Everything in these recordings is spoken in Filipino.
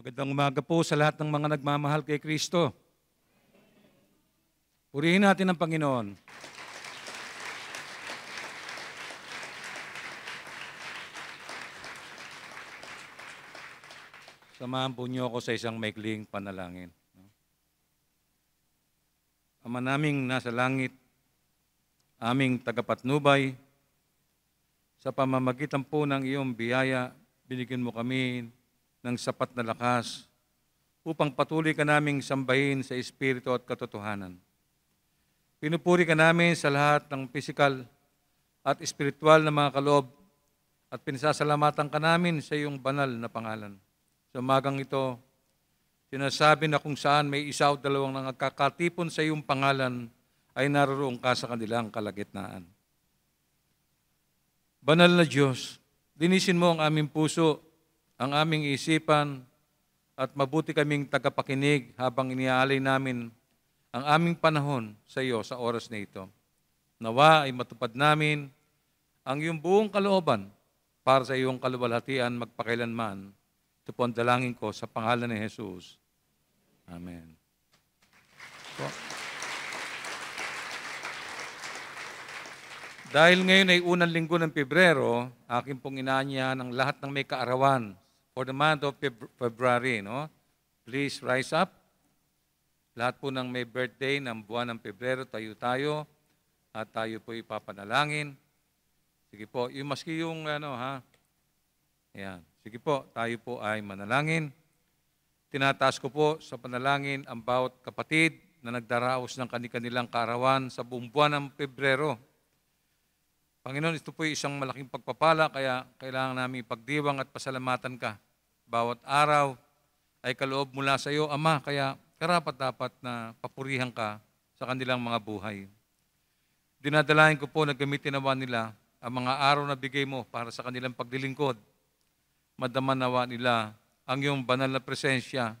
Magandang umaga po sa lahat ng mga nagmamahal kay Kristo. Purihin natin ang Panginoon. Samahan po niyo ako sa isang maikling panalangin. Ama naming nasa langit, aming tagapatnubay, sa pamamagitan po ng iyong biyaya, binigyan mo kami ng sapat na lakas upang patuloy ka naming sambahin sa Espiritu at katotohanan. Pinupuri ka namin sa lahat ng pisikal at espiritual na mga kaloob at pinasasalamatan ka namin sa iyong banal na pangalan. Sa umagang ito, sinasabi na kung saan may isa o dalawang nagkakatipon sa iyong pangalan ay naroroon ka sa kanilang kalagitnaan. Banal na Diyos, dinisin mo ang aming puso ang aming isipan at mabuti kaming tagapakinig habang iniaalay namin ang aming panahon sa iyo sa oras na ito. Nawa ay matupad namin ang iyong buong kalooban para sa iyong kaluwalhatian magpakailanman. Ito po ang dalangin ko sa pangalan ni Jesus. Amen. Po. Dahil ngayon ay unang linggo ng Pebrero, akin pong inaanyahan ang lahat ng may kaarawan for the month of February, no? Please rise up. Lahat po ng may birthday ng buwan ng Pebrero, tayo tayo at tayo po ipapanalangin. Sige po, yung maski yung ano ha. Ayan. Sige po, tayo po ay manalangin. Tinataas ko po sa panalangin ang bawat kapatid na nagdaraos ng kanilang kaarawan sa buong buwan ng Pebrero Panginoon, ito po isang malaking pagpapala, kaya kailangan namin ipagdiwang at pasalamatan ka. Bawat araw ay kaloob mula sa iyo, Ama, kaya karapat dapat na papurihan ka sa kanilang mga buhay. Dinadalain ko po na gamitin nawa nila ang mga araw na bigay mo para sa kanilang paglilingkod. Madama nawa nila ang iyong banal na presensya,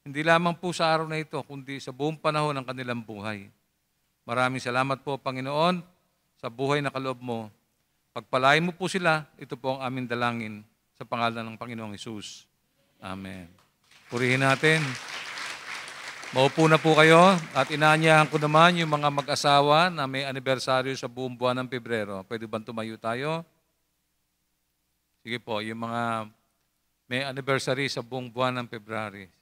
hindi lamang po sa araw na ito, kundi sa buong panahon ng kanilang buhay. Maraming salamat po, Panginoon, sa buhay na kaloob mo. Pagpalain mo po sila, ito po ang aming dalangin sa pangalan ng Panginoong Isus. Amen. Purihin natin. Maupo na po kayo at inaanyahan ko naman yung mga mag-asawa na may anibersaryo sa buong buwan ng Pebrero. Pwede bang tumayo tayo? Sige po, yung mga may anniversary sa buong buwan ng February.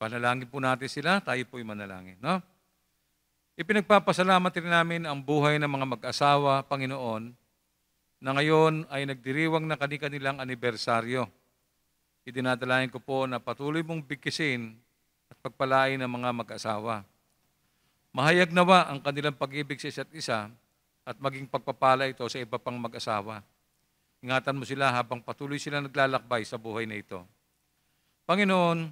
Panalangin po natin sila, tayo po'y manalangin. No? Ipinagpapasalamat rin namin ang buhay ng mga mag-asawa, Panginoon, na ngayon ay nagdiriwang na kanilang anibersaryo. Idinadalayan ko po na patuloy mong bigkisin at pagpalain ng mga mag-asawa. Mahayag nawa ang kanilang pag-ibig sa isa't isa at maging pagpapala ito sa iba pang mag-asawa. Ingatan mo sila habang patuloy sila naglalakbay sa buhay na ito. Panginoon,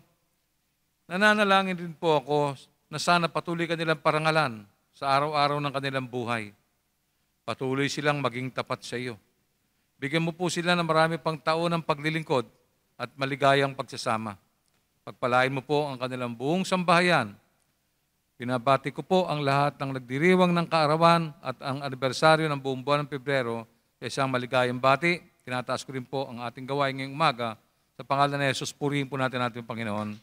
nananalangin din po ako na sana patuloy kanilang parangalan sa araw-araw ng kanilang buhay. Patuloy silang maging tapat sa iyo. Bigyan mo po sila ng marami pang taon ng paglilingkod at maligayang pagsasama. Pagpalain mo po ang kanilang buong sambahayan. Pinabati ko po ang lahat ng nagdiriwang ng kaarawan at ang anibersaryo ng buong buwan ng Pebrero sa isang maligayang bati. Tinataas ko rin po ang ating gawain ngayong umaga. Sa pangalan ni Jesus, purihin po natin ating Panginoon.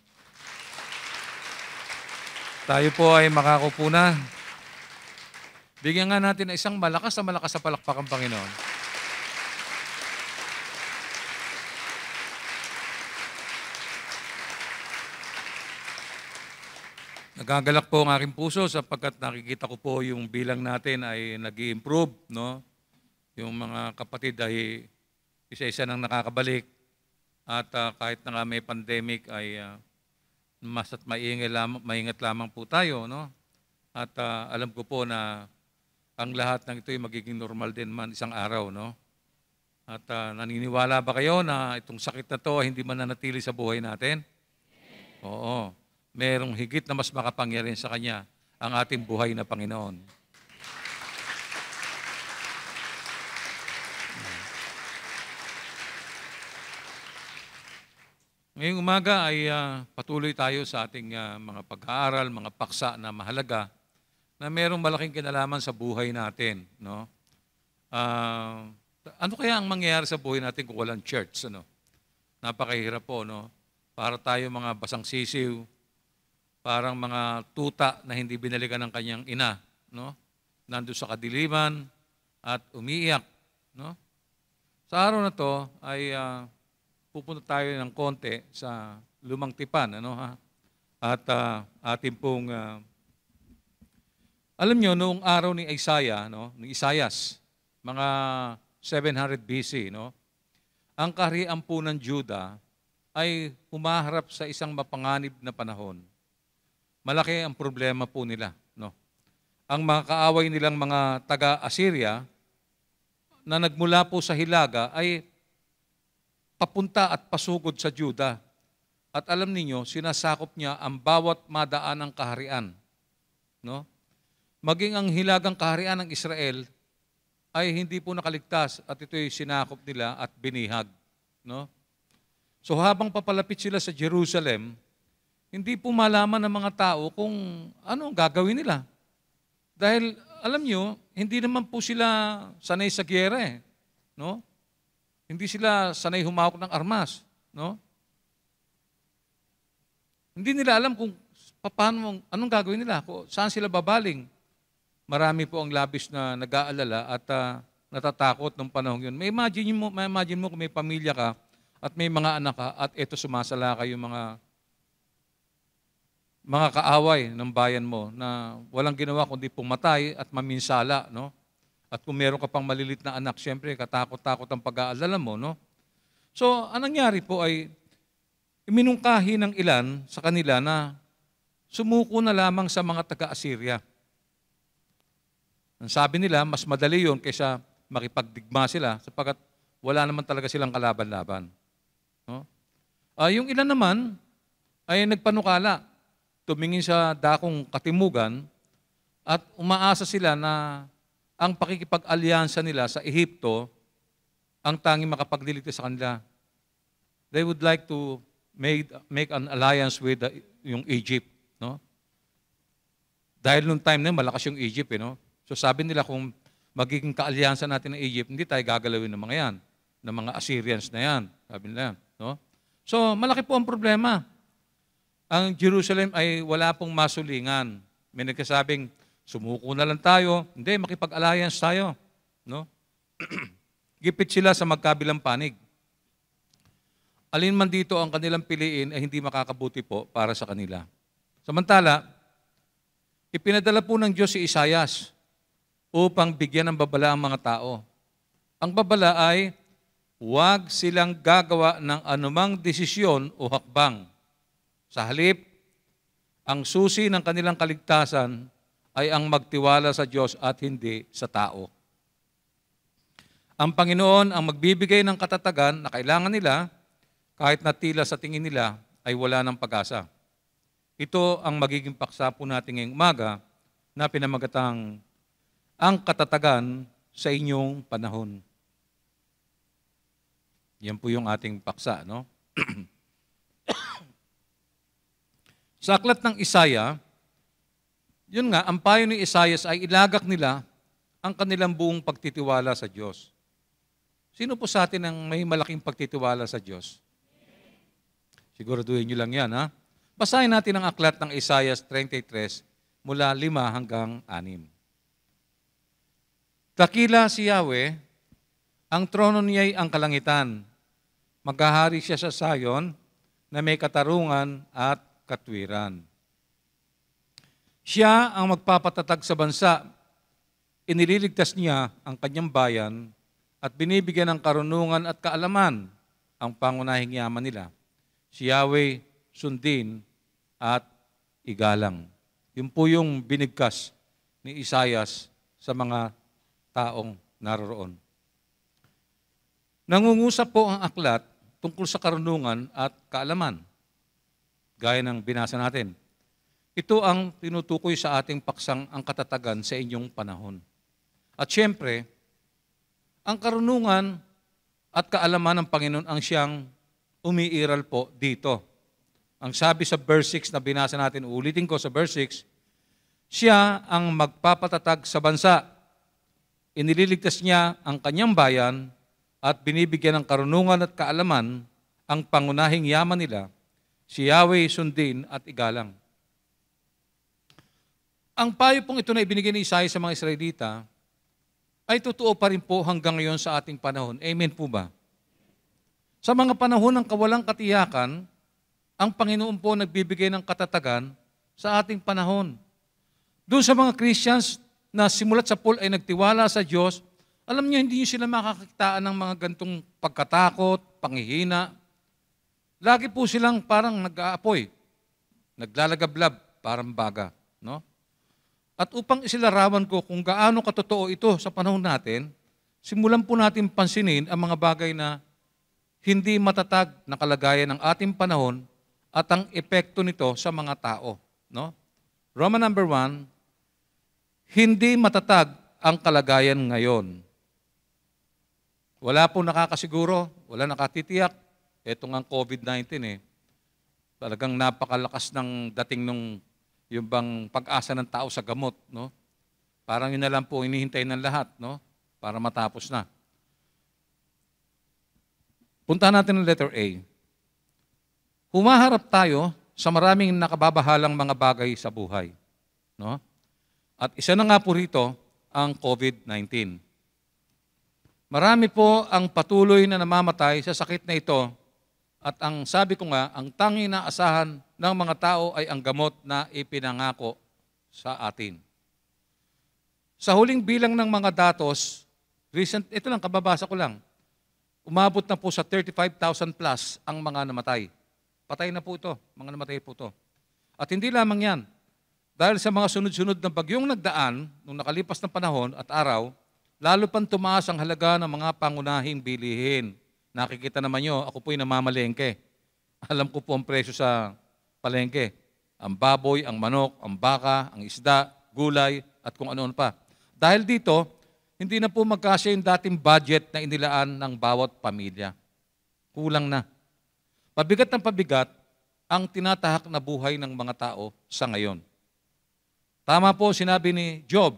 Tayo po ay makakupo na. Bigyan nga natin na isang malakas na malakas sa palakpak ang Panginoon. Nagagalak po ang aking puso sapagkat nakikita ko po yung bilang natin ay nag improve no? Yung mga kapatid ay isa-isa nang nakakabalik. At uh, kahit na nga may pandemic ay uh, mas at maingay lamang, maingat lamang po tayo, no? At uh, alam ko po na ang lahat ng ito ay magiging normal din man isang araw, no? At uh, naniniwala ba kayo na itong sakit na to hindi man nanatili sa buhay natin? Oo. Merong higit na mas makapangyarihan sa Kanya ang ating buhay na Panginoon. Ngayong umaga ay uh, patuloy tayo sa ating uh, mga pag-aaral, mga paksa na mahalaga na mayroong malaking kinalaman sa buhay natin. No? Uh, ano kaya ang mangyayari sa buhay natin kung walang church? Ano? Napakahirap po, no? Para tayo mga basang sisiw, parang mga tuta na hindi binalikan ng kanyang ina, no? Nando sa kadiliman at umiiyak, no? Sa araw na to ay uh, pupunta tayo ng konti sa lumang tipan. Ano, ha? At uh, atin pong, uh, alam niyo noong araw ni Isaiah, no, ni Isaias mga 700 BC, no, ang kaharian po ng Juda ay humaharap sa isang mapanganib na panahon. Malaki ang problema po nila. No? Ang mga kaaway nilang mga taga-Assyria na nagmula po sa Hilaga ay papunta at pasugod sa Juda. At alam niyo, sinasakop niya ang bawat madaanang kaharian. No? Maging ang hilagang kaharian ng Israel ay hindi po nakaligtas at ito'y sinakop nila at binihag. No? So habang papalapit sila sa Jerusalem, hindi po malaman ng mga tao kung ano ang gagawin nila. Dahil alam nyo, hindi naman po sila sanay sa gyera eh, No? Hindi sila sanay humawak ng armas. No? Hindi nila alam kung paano, anong gagawin nila, saan sila babaling. Marami po ang labis na nag-aalala at uh, natatakot nung panahon yun. May imagine mo, may imagine mo kung may pamilya ka at may mga anak ka at eto sumasala kayo mga mga kaaway ng bayan mo na walang ginawa kundi pumatay at maminsala, no? At kung meron ka pang malilit na anak, siyempre katakot-takot ang pag-aalala mo, no? So, ang nangyari po ay iminungkahi ng ilan sa kanila na sumuko na lamang sa mga taga-Assyria. Ang sabi nila, mas madali yon kaysa makipagdigma sila sapagat wala naman talaga silang kalaban-laban. No? Uh, yung ilan naman ay nagpanukala, tumingin sa dakong katimugan at umaasa sila na ang pakikipag-alyansa nila sa Ehipto ang tanging makapagliligtas sa kanila. They would like to made, make an alliance with the, yung Egypt. No? Dahil noong time na yun, malakas yung Egypt. Eh, no? So sabi nila kung magiging kaalyansa natin ng Egypt, hindi tayo gagalawin ng mga yan, ng mga Assyrians na yan. Sabi nila yan. No? So malaki po ang problema. Ang Jerusalem ay wala pong masulingan. May nagkasabing Sumuko na lang tayo. Hindi, makipag-alliance tayo. No? Gipit sila sa magkabilang panig. Alin man dito ang kanilang piliin ay hindi makakabuti po para sa kanila. Samantala, ipinadala po ng Diyos si Isayas upang bigyan ng babala ang mga tao. Ang babala ay huwag silang gagawa ng anumang desisyon o hakbang. Sa halip, ang susi ng kanilang kaligtasan ay ang magtiwala sa Diyos at hindi sa tao. Ang Panginoon ang magbibigay ng katatagan na kailangan nila kahit na tila sa tingin nila ay wala ng pag-asa. Ito ang magiging paksa po natin ngayong umaga na pinamagatang ang katatagan sa inyong panahon. Yan po yung ating paksa, no? sa aklat ng Isaya, yun nga, ang payo ni Isaias ay ilagak nila ang kanilang buong pagtitiwala sa Diyos. Sino po sa atin ang may malaking pagtitiwala sa Diyos? Siguraduhin nyo lang yan, ha? Basahin natin ang aklat ng Isaiah 33 mula 5 hanggang 6. Takila si Yahweh, ang trono niya'y ang kalangitan. Maghahari siya sa Sayon na may katarungan at katwiran. Siya ang magpapatatag sa bansa. Inililigtas niya ang kanyang bayan at binibigyan ng karunungan at kaalaman ang pangunahing yaman nila. Si Yahweh, sundin at igalang. Yun po yung binigkas ni Isayas sa mga taong naroroon. Nangungusap po ang aklat tungkol sa karunungan at kaalaman. Gaya ng binasa natin. Ito ang tinutukoy sa ating paksang ang katatagan sa inyong panahon. At siyempre, ang karunungan at kaalaman ng Panginoon ang siyang umiiral po dito. Ang sabi sa verse 6 na binasa natin, ulitin ko sa verse 6, siya ang magpapatatag sa bansa. Inililigtas niya ang kanyang bayan at binibigyan ng karunungan at kaalaman ang pangunahing yaman nila, si Yahweh sundin at igalang. Ang payo pong ito na ibinigay ni Isaiah sa mga Israelita ay totoo pa rin po hanggang ngayon sa ating panahon. Amen po ba? Sa mga panahon ng kawalang katiyakan, ang Panginoon po nagbibigay ng katatagan sa ating panahon. Doon sa mga Christians na simulat sa Paul ay nagtiwala sa Diyos, alam niyo, hindi niyo sila makakakitaan ng mga gantong pagkatakot, panghihina. Lagi po silang parang nag-aapoy, naglalagablab, parang baga. No? At upang isilarawan ko kung gaano katotoo ito sa panahon natin, simulan po natin pansinin ang mga bagay na hindi matatag na kalagayan ng ating panahon at ang epekto nito sa mga tao. No? Roman number one, hindi matatag ang kalagayan ngayon. Wala po nakakasiguro, wala nakatitiyak. Ito nga COVID-19 eh. Talagang napakalakas ng dating nung yung bang pag-asa ng tao sa gamot, no? Parang yun na lang po inihintay ng lahat, no? Para matapos na. Puntahan natin ang letter A. Humaharap tayo sa maraming nakababahalang mga bagay sa buhay, no? At isa na nga po rito ang COVID-19. Marami po ang patuloy na namamatay sa sakit na ito at ang sabi ko nga, ang tanging na asahan ng mga tao ay ang gamot na ipinangako sa atin. Sa huling bilang ng mga datos, recent, ito lang, kababasa ko lang, umabot na po sa 35,000 plus ang mga namatay. Patay na po ito, mga namatay po ito. At hindi lamang yan. Dahil sa mga sunod-sunod na bagyong nagdaan, nung nakalipas ng panahon at araw, lalo pang tumaas ang halaga ng mga pangunahing bilihin. Nakikita naman nyo, ako po'y namamalengke. Alam ko po ang presyo sa palengke. Ang baboy, ang manok, ang baka, ang isda, gulay, at kung ano pa. Dahil dito, hindi na po magkasya yung dating budget na inilaan ng bawat pamilya. Kulang na. Pabigat ng pabigat ang tinatahak na buhay ng mga tao sa ngayon. Tama po sinabi ni Job.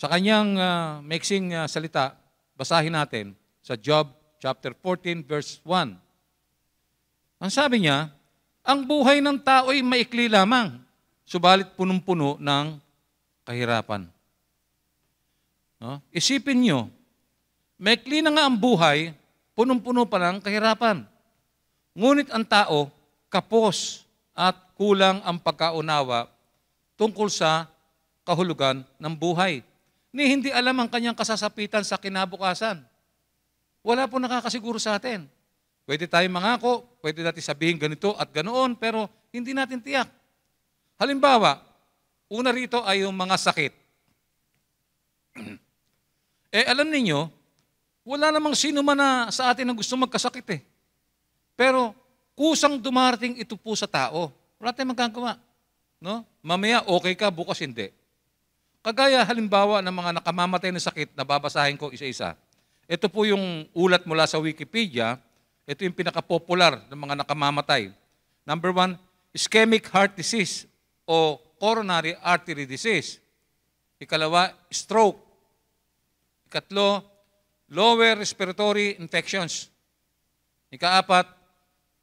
Sa kanyang uh, ah, mixing uh, ah, salita, basahin natin sa Job chapter 14 verse 1. Ang sabi niya, ang buhay ng tao ay maikli lamang, subalit punong-puno ng kahirapan. No? Isipin nyo, maikli na nga ang buhay, punong-puno pa ng kahirapan. Ngunit ang tao, kapos at kulang ang pagkaunawa tungkol sa kahulugan ng buhay. Ni hindi alam ang kanyang kasasapitan sa kinabukasan. Wala po nakakasiguro sa atin. Pwede tayo mangako, pwede natin sabihin ganito at ganoon, pero hindi natin tiyak. Halimbawa, una rito ay yung mga sakit. eh alam niyo, wala namang sino man na sa atin ang gusto magkasakit eh. Pero kusang dumarating ito po sa tao. Wala tayong magagawa. No? Mamaya okay ka, bukas hindi. Kagaya halimbawa ng mga nakamamatay na sakit nababasahin ko isa-isa. Ito po yung ulat mula sa Wikipedia ito yung pinaka-popular ng mga nakamamatay. Number one, ischemic heart disease o coronary artery disease. Ikalawa, stroke. Ikatlo, lower respiratory infections. Ikaapat,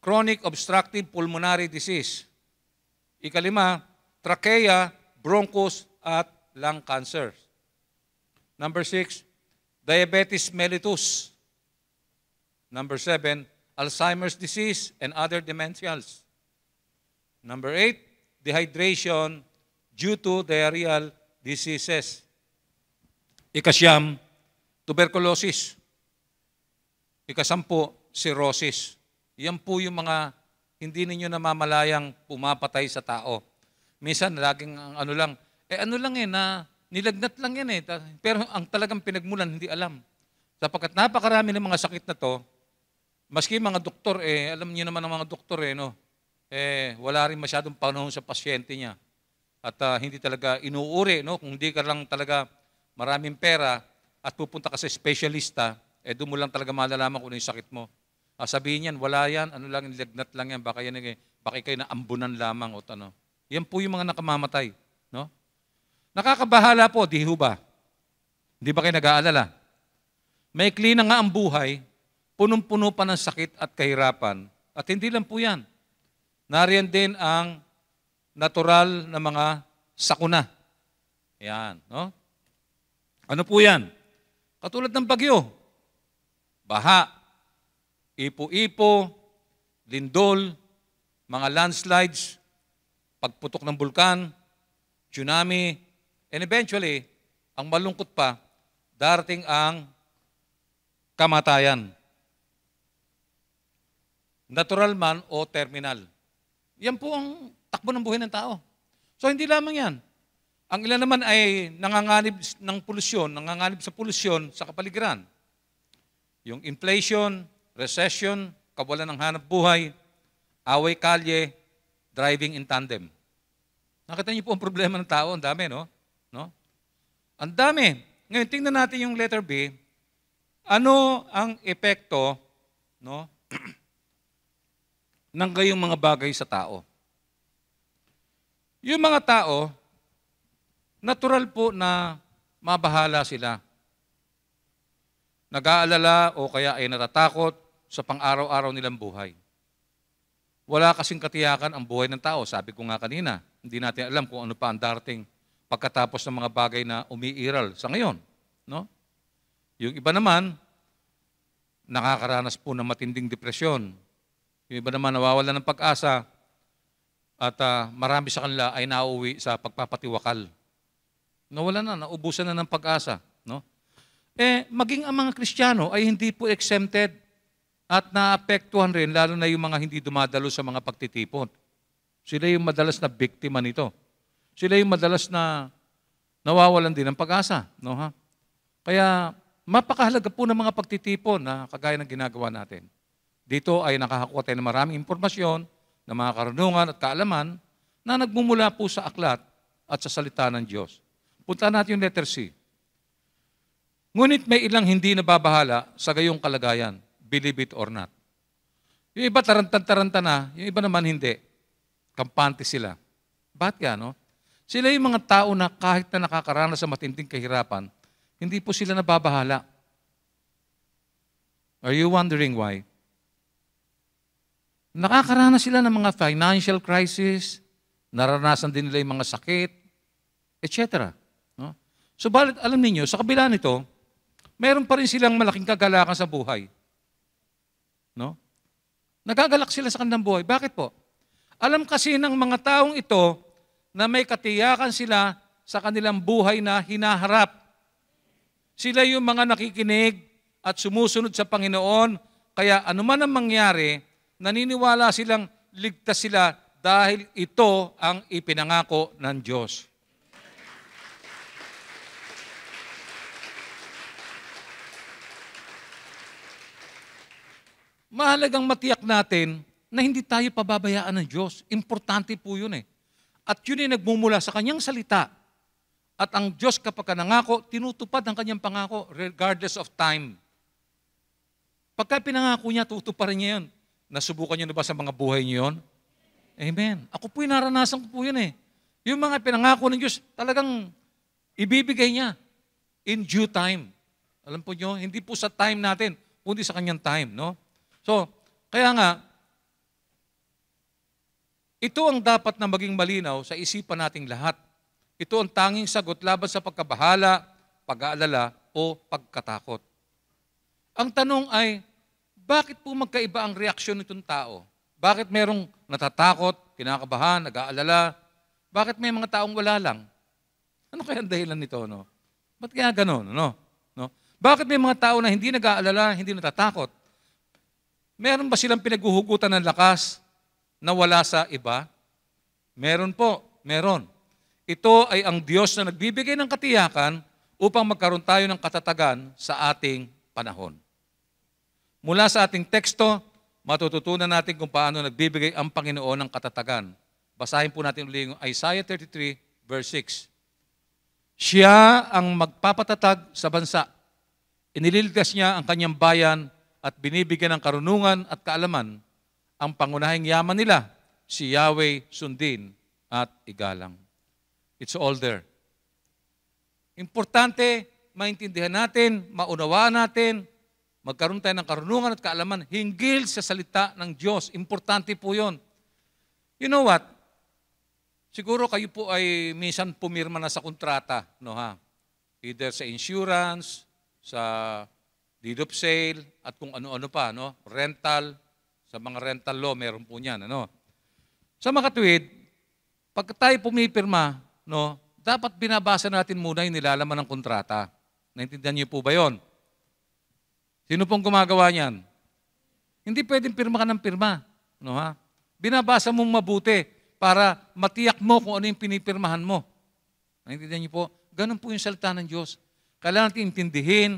chronic obstructive pulmonary disease. Ikalima, trachea, bronchus, at lung cancer. Number six, diabetes mellitus Number seven, Alzheimer's disease and other dementials. Number eight, dehydration due to diarrheal diseases. Ikasyam, tuberculosis. Ikasampu, cirrhosis. Yan po yung mga hindi ninyo namamalayang pumapatay sa tao. Minsan, laging ano lang, eh ano lang eh, na nilagnat lang yan eh. Pero ang talagang pinagmulan, hindi alam. Sapagkat napakarami ng mga sakit na to, Maski mga doktor, eh, alam niyo naman ang mga doktor, eh, no? eh, wala rin masyadong panahon sa pasyente niya. At uh, hindi talaga inuuri, no? kung hindi ka lang talaga maraming pera at pupunta ka sa specialista, eh doon mo lang talaga malalaman kung ano yung sakit mo. Ah, sabihin yan, wala yan, ano lang, nilagnat lang yan, baka, yan, eh, baka kayo na ambunan lamang o ano. Yan po yung mga nakamamatay. No? Nakakabahala po, di ho ba? Hindi ba kayo nag-aalala? May klina nga ang buhay, punong-puno pa ng sakit at kahirapan. At hindi lang po yan. Nariyan din ang natural na mga sakuna. Yan, no? Ano po yan? Katulad ng bagyo, baha, ipo-ipo, lindol, mga landslides, pagputok ng bulkan, tsunami, and eventually, ang malungkot pa, darating ang kamatayan natural man o terminal. Yan po ang takbo ng buhay ng tao. So hindi lamang yan. Ang ilan naman ay nanganganib ng polusyon, nanganganib sa polusyon sa kapaligiran. Yung inflation, recession, kawalan ng hanap buhay, away kalye, driving in tandem. Nakita niyo po ang problema ng tao, ang dami, no? no? Ang dami. Ngayon, tingnan natin yung letter B. Ano ang epekto no, ng kayong mga bagay sa tao. Yung mga tao, natural po na mabahala sila. Nag-aalala o kaya ay natatakot sa pang-araw-araw nilang buhay. Wala kasing katiyakan ang buhay ng tao. Sabi ko nga kanina, hindi natin alam kung ano pa ang darating pagkatapos ng mga bagay na umiiral sa ngayon. No? Yung iba naman, nakakaranas po ng matinding depresyon, yung iba naman nawawala ng pag-asa at uh, marami sa kanila ay nauwi sa pagpapatiwakal. Nawala na, naubusan na ng pag-asa. No? Eh, maging ang mga Kristiyano ay hindi po exempted at naapektuhan rin, lalo na yung mga hindi dumadalo sa mga pagtitipon. Sila yung madalas na biktima nito. Sila yung madalas na nawawalan din ng pag-asa. No, ha? Kaya, mapakahalaga po ng mga pagtitipon na kagaya ng ginagawa natin. Dito ay nakahakuha tayo ng maraming impormasyon ng mga karunungan at kaalaman na nagmumula po sa aklat at sa salita ng Diyos. Punta natin yung letter C. Ngunit may ilang hindi nababahala sa gayong kalagayan, believe it or not. Yung iba tarantan-taranta na, yung iba naman hindi. Kampante sila. Bakit ka, no? Sila yung mga tao na kahit na nakakaranas sa matinding kahirapan, hindi po sila nababahala. Are you wondering why? Nakakaranas sila ng mga financial crisis, naranasan din nila yung mga sakit, etc. No? So, balit alam niyo sa kabila nito, meron pa rin silang malaking kagalakan sa buhay. No? Nagagalak sila sa kanilang buhay. Bakit po? Alam kasi ng mga taong ito na may katiyakan sila sa kanilang buhay na hinaharap. Sila yung mga nakikinig at sumusunod sa Panginoon, kaya anuman ang mangyari, naniniwala silang ligtas sila dahil ito ang ipinangako ng Diyos. Mahalagang matiyak natin na hindi tayo pababayaan ng Diyos. Importante po yun eh. At yun ay nagmumula sa kanyang salita. At ang Diyos kapag nangako, tinutupad ang kanyang pangako regardless of time. Pagka pinangako niya, tutuparin niya yun. Nasubukan nyo na ba sa mga buhay nyo yun? Amen. Ako po'y naranasan ko po yun eh. Yung mga pinangako ng Diyos, talagang ibibigay niya in due time. Alam po nyo, hindi po sa time natin, kundi sa kanyang time, no? So, kaya nga, ito ang dapat na maging malinaw sa isipan nating lahat. Ito ang tanging sagot laban sa pagkabahala, pag-aalala, o pagkatakot. Ang tanong ay, bakit po magkaiba ang reaksyon nitong tao? Bakit merong natatakot, kinakabahan, nag-aalala? Bakit may mga taong wala lang? Ano kaya ang dahilan nito, no? Ba't kaya ganun, no? no? Bakit may mga tao na hindi nag-aalala, hindi natatakot? Meron ba silang pinaghuhugutan ng lakas na wala sa iba? Meron po, meron. Ito ay ang Diyos na nagbibigay ng katiyakan upang magkaroon tayo ng katatagan sa ating panahon. Mula sa ating teksto, matututunan natin kung paano nagbibigay ang Panginoon ng katatagan. Basahin po natin uli yung Isaiah 33 verse 6. Siya ang magpapatatag sa bansa. Inililigtas niya ang kanyang bayan at binibigyan ng karunungan at kaalaman ang pangunahing yaman nila, si Yahweh sundin at igalang. It's all there. Importante maintindihan natin, maunawaan natin Magkaroon tayo ng karunungan at kaalaman hinggil sa salita ng Diyos. Importante po yon. You know what? Siguro kayo po ay minsan pumirma na sa kontrata, no ha? Either sa insurance, sa deed of sale, at kung ano-ano pa, no? Rental, sa mga rental law, meron po niyan, ano? Sa mga tuwid, pagka tayo pumipirma, no, dapat binabasa natin muna yung nilalaman ng kontrata. Naintindihan niyo po ba yon? Sino pong gumagawa niyan? Hindi pwedeng pirma ka ng pirma. No, ha? Binabasa mong mabuti para matiyak mo kung ano yung pinipirmahan mo. Naintindihan niyo po? Ganun po yung salita ng Diyos. Kailangan natin intindihin,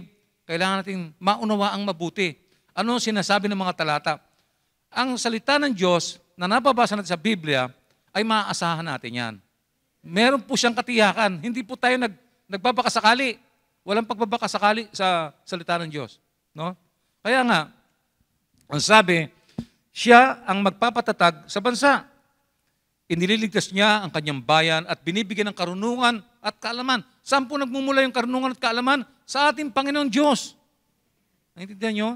kailangan natin maunawa ang mabuti. Ano ang sinasabi ng mga talata? Ang salita ng Diyos na nababasa natin sa Biblia ay maaasahan natin yan. Meron po siyang katiyakan. Hindi po tayo nag, nagbabakasakali. Walang pagbabakasakali sa salita ng Diyos. No? Kaya nga, ang sabi, siya ang magpapatatag sa bansa. Inililigtas niya ang kanyang bayan at binibigyan ng karunungan at kaalaman. Saan po nagmumula yung karunungan at kaalaman? Sa ating Panginoong Diyos. Naintindihan nyo?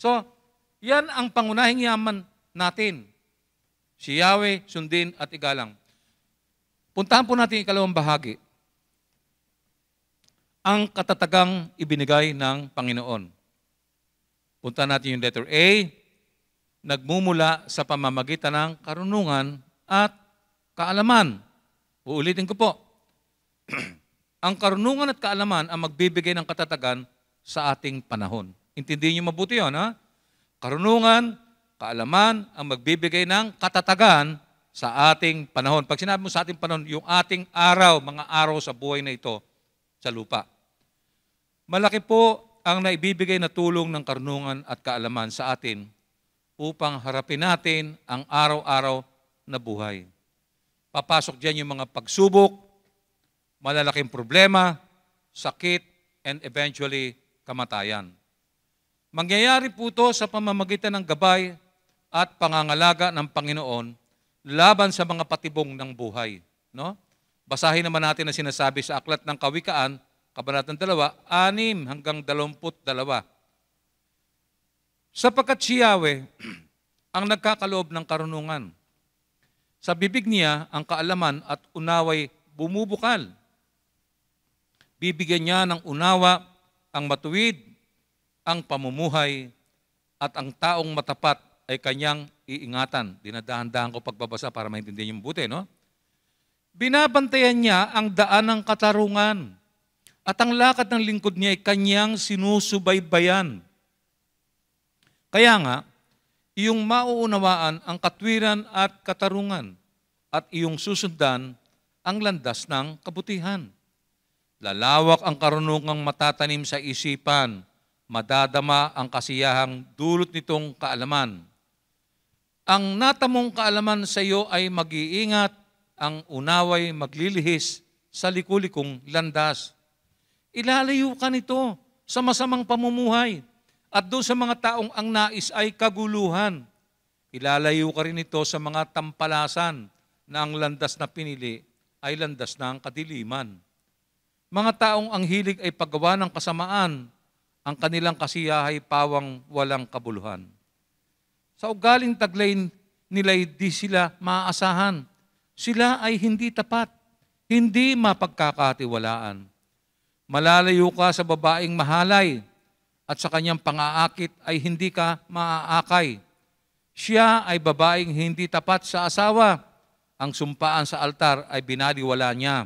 So, yan ang pangunahing yaman natin. Si Yahweh, sundin at igalang. Puntahan po natin ikalawang bahagi. Ang katatagang ibinigay ng Panginoon. Punta natin yung letter A, nagmumula sa pamamagitan ng karunungan at kaalaman. Uulitin ko po. ang karunungan at kaalaman ang magbibigay ng katatagan sa ating panahon. Intindihin niyo mabuti yon, ha? Karunungan, kaalaman ang magbibigay ng katatagan sa ating panahon. Pag sinabi mo sa ating panahon, yung ating araw, mga araw sa buhay na ito sa lupa. Malaki po ang naibibigay na tulong ng karunungan at kaalaman sa atin upang harapin natin ang araw-araw na buhay. Papasok dyan yung mga pagsubok, malalaking problema, sakit, and eventually kamatayan. Mangyayari po ito sa pamamagitan ng gabay at pangangalaga ng Panginoon laban sa mga patibong ng buhay. No? Basahin naman natin ang sinasabi sa Aklat ng Kawikaan, Kabanatang dalawa, 6 hanggang 22. Sapagkat si Yahweh ang nagkakaloob ng karunungan. Sa bibig niya ang kaalaman at unaway bumubukal. Bibigyan niya ng unawa ang matuwid, ang pamumuhay, at ang taong matapat ay kanyang iingatan. Dinadahan-dahan ko pagbabasa para maintindihan yung buti, no? Binabantayan niya ang daan ng katarungan at ang lakad ng lingkod niya ay kanyang sinusubaybayan. Kaya nga, iyong mauunawaan ang katwiran at katarungan at iyong susundan ang landas ng kabutihan. Lalawak ang karunungang matatanim sa isipan, madadama ang kasiyahang dulot nitong kaalaman. Ang natamong kaalaman sa iyo ay mag-iingat, ang unaway maglilihis sa likulikong landas. Ilalayo ka nito sa masamang pamumuhay at doon sa mga taong ang nais ay kaguluhan. Ilalayo ka rin ito sa mga tampalasan na ang landas na pinili ay landas ng kadiliman. Mga taong ang hilig ay paggawa ng kasamaan, ang kanilang kasiyahay pawang walang kabuluhan. Sa ugaling taglay nila hindi sila maaasahan. Sila ay hindi tapat, hindi mapagkakatiwalaan. Malalayo ka sa babaeng mahalay at sa kanyang pangaakit ay hindi ka maaakay. Siya ay babaeng hindi tapat sa asawa. Ang sumpaan sa altar ay binaliwala niya.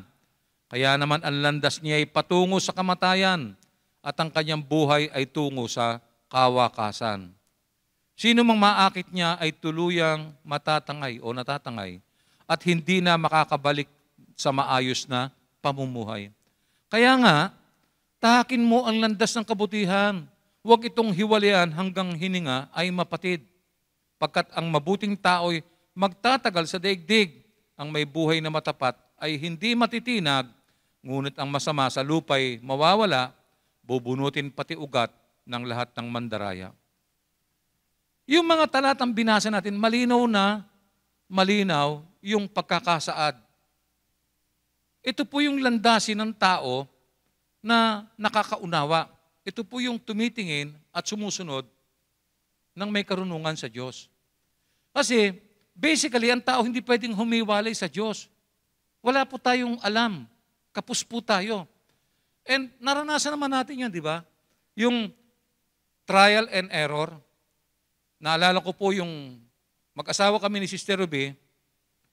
Kaya naman ang landas niya ay patungo sa kamatayan at ang kanyang buhay ay tungo sa kawakasan. Sino mang maakit niya ay tuluyang matatangay o natatangay at hindi na makakabalik sa maayos na pamumuhay. Kaya nga, Tahakin mo ang landas ng kabutihan. Huwag itong hiwalayan hanggang hininga ay mapatid. Pagkat ang mabuting tao'y magtatagal sa daigdig. Ang may buhay na matapat ay hindi matitinag, ngunit ang masama sa lupa'y mawawala, bubunutin pati ugat ng lahat ng mandaraya. Yung mga talatang binasa natin, malinaw na, malinaw yung pagkakasaad. Ito po yung landasin ng tao na nakakaunawa. Ito po yung tumitingin at sumusunod ng may karunungan sa Diyos. Kasi, basically, ang tao hindi pwedeng humiwalay sa Diyos. Wala po tayong alam. Kapus po tayo. And naranasan naman natin yun, di ba? Yung trial and error. Naalala ko po yung mag-asawa kami ni Sister Ruby.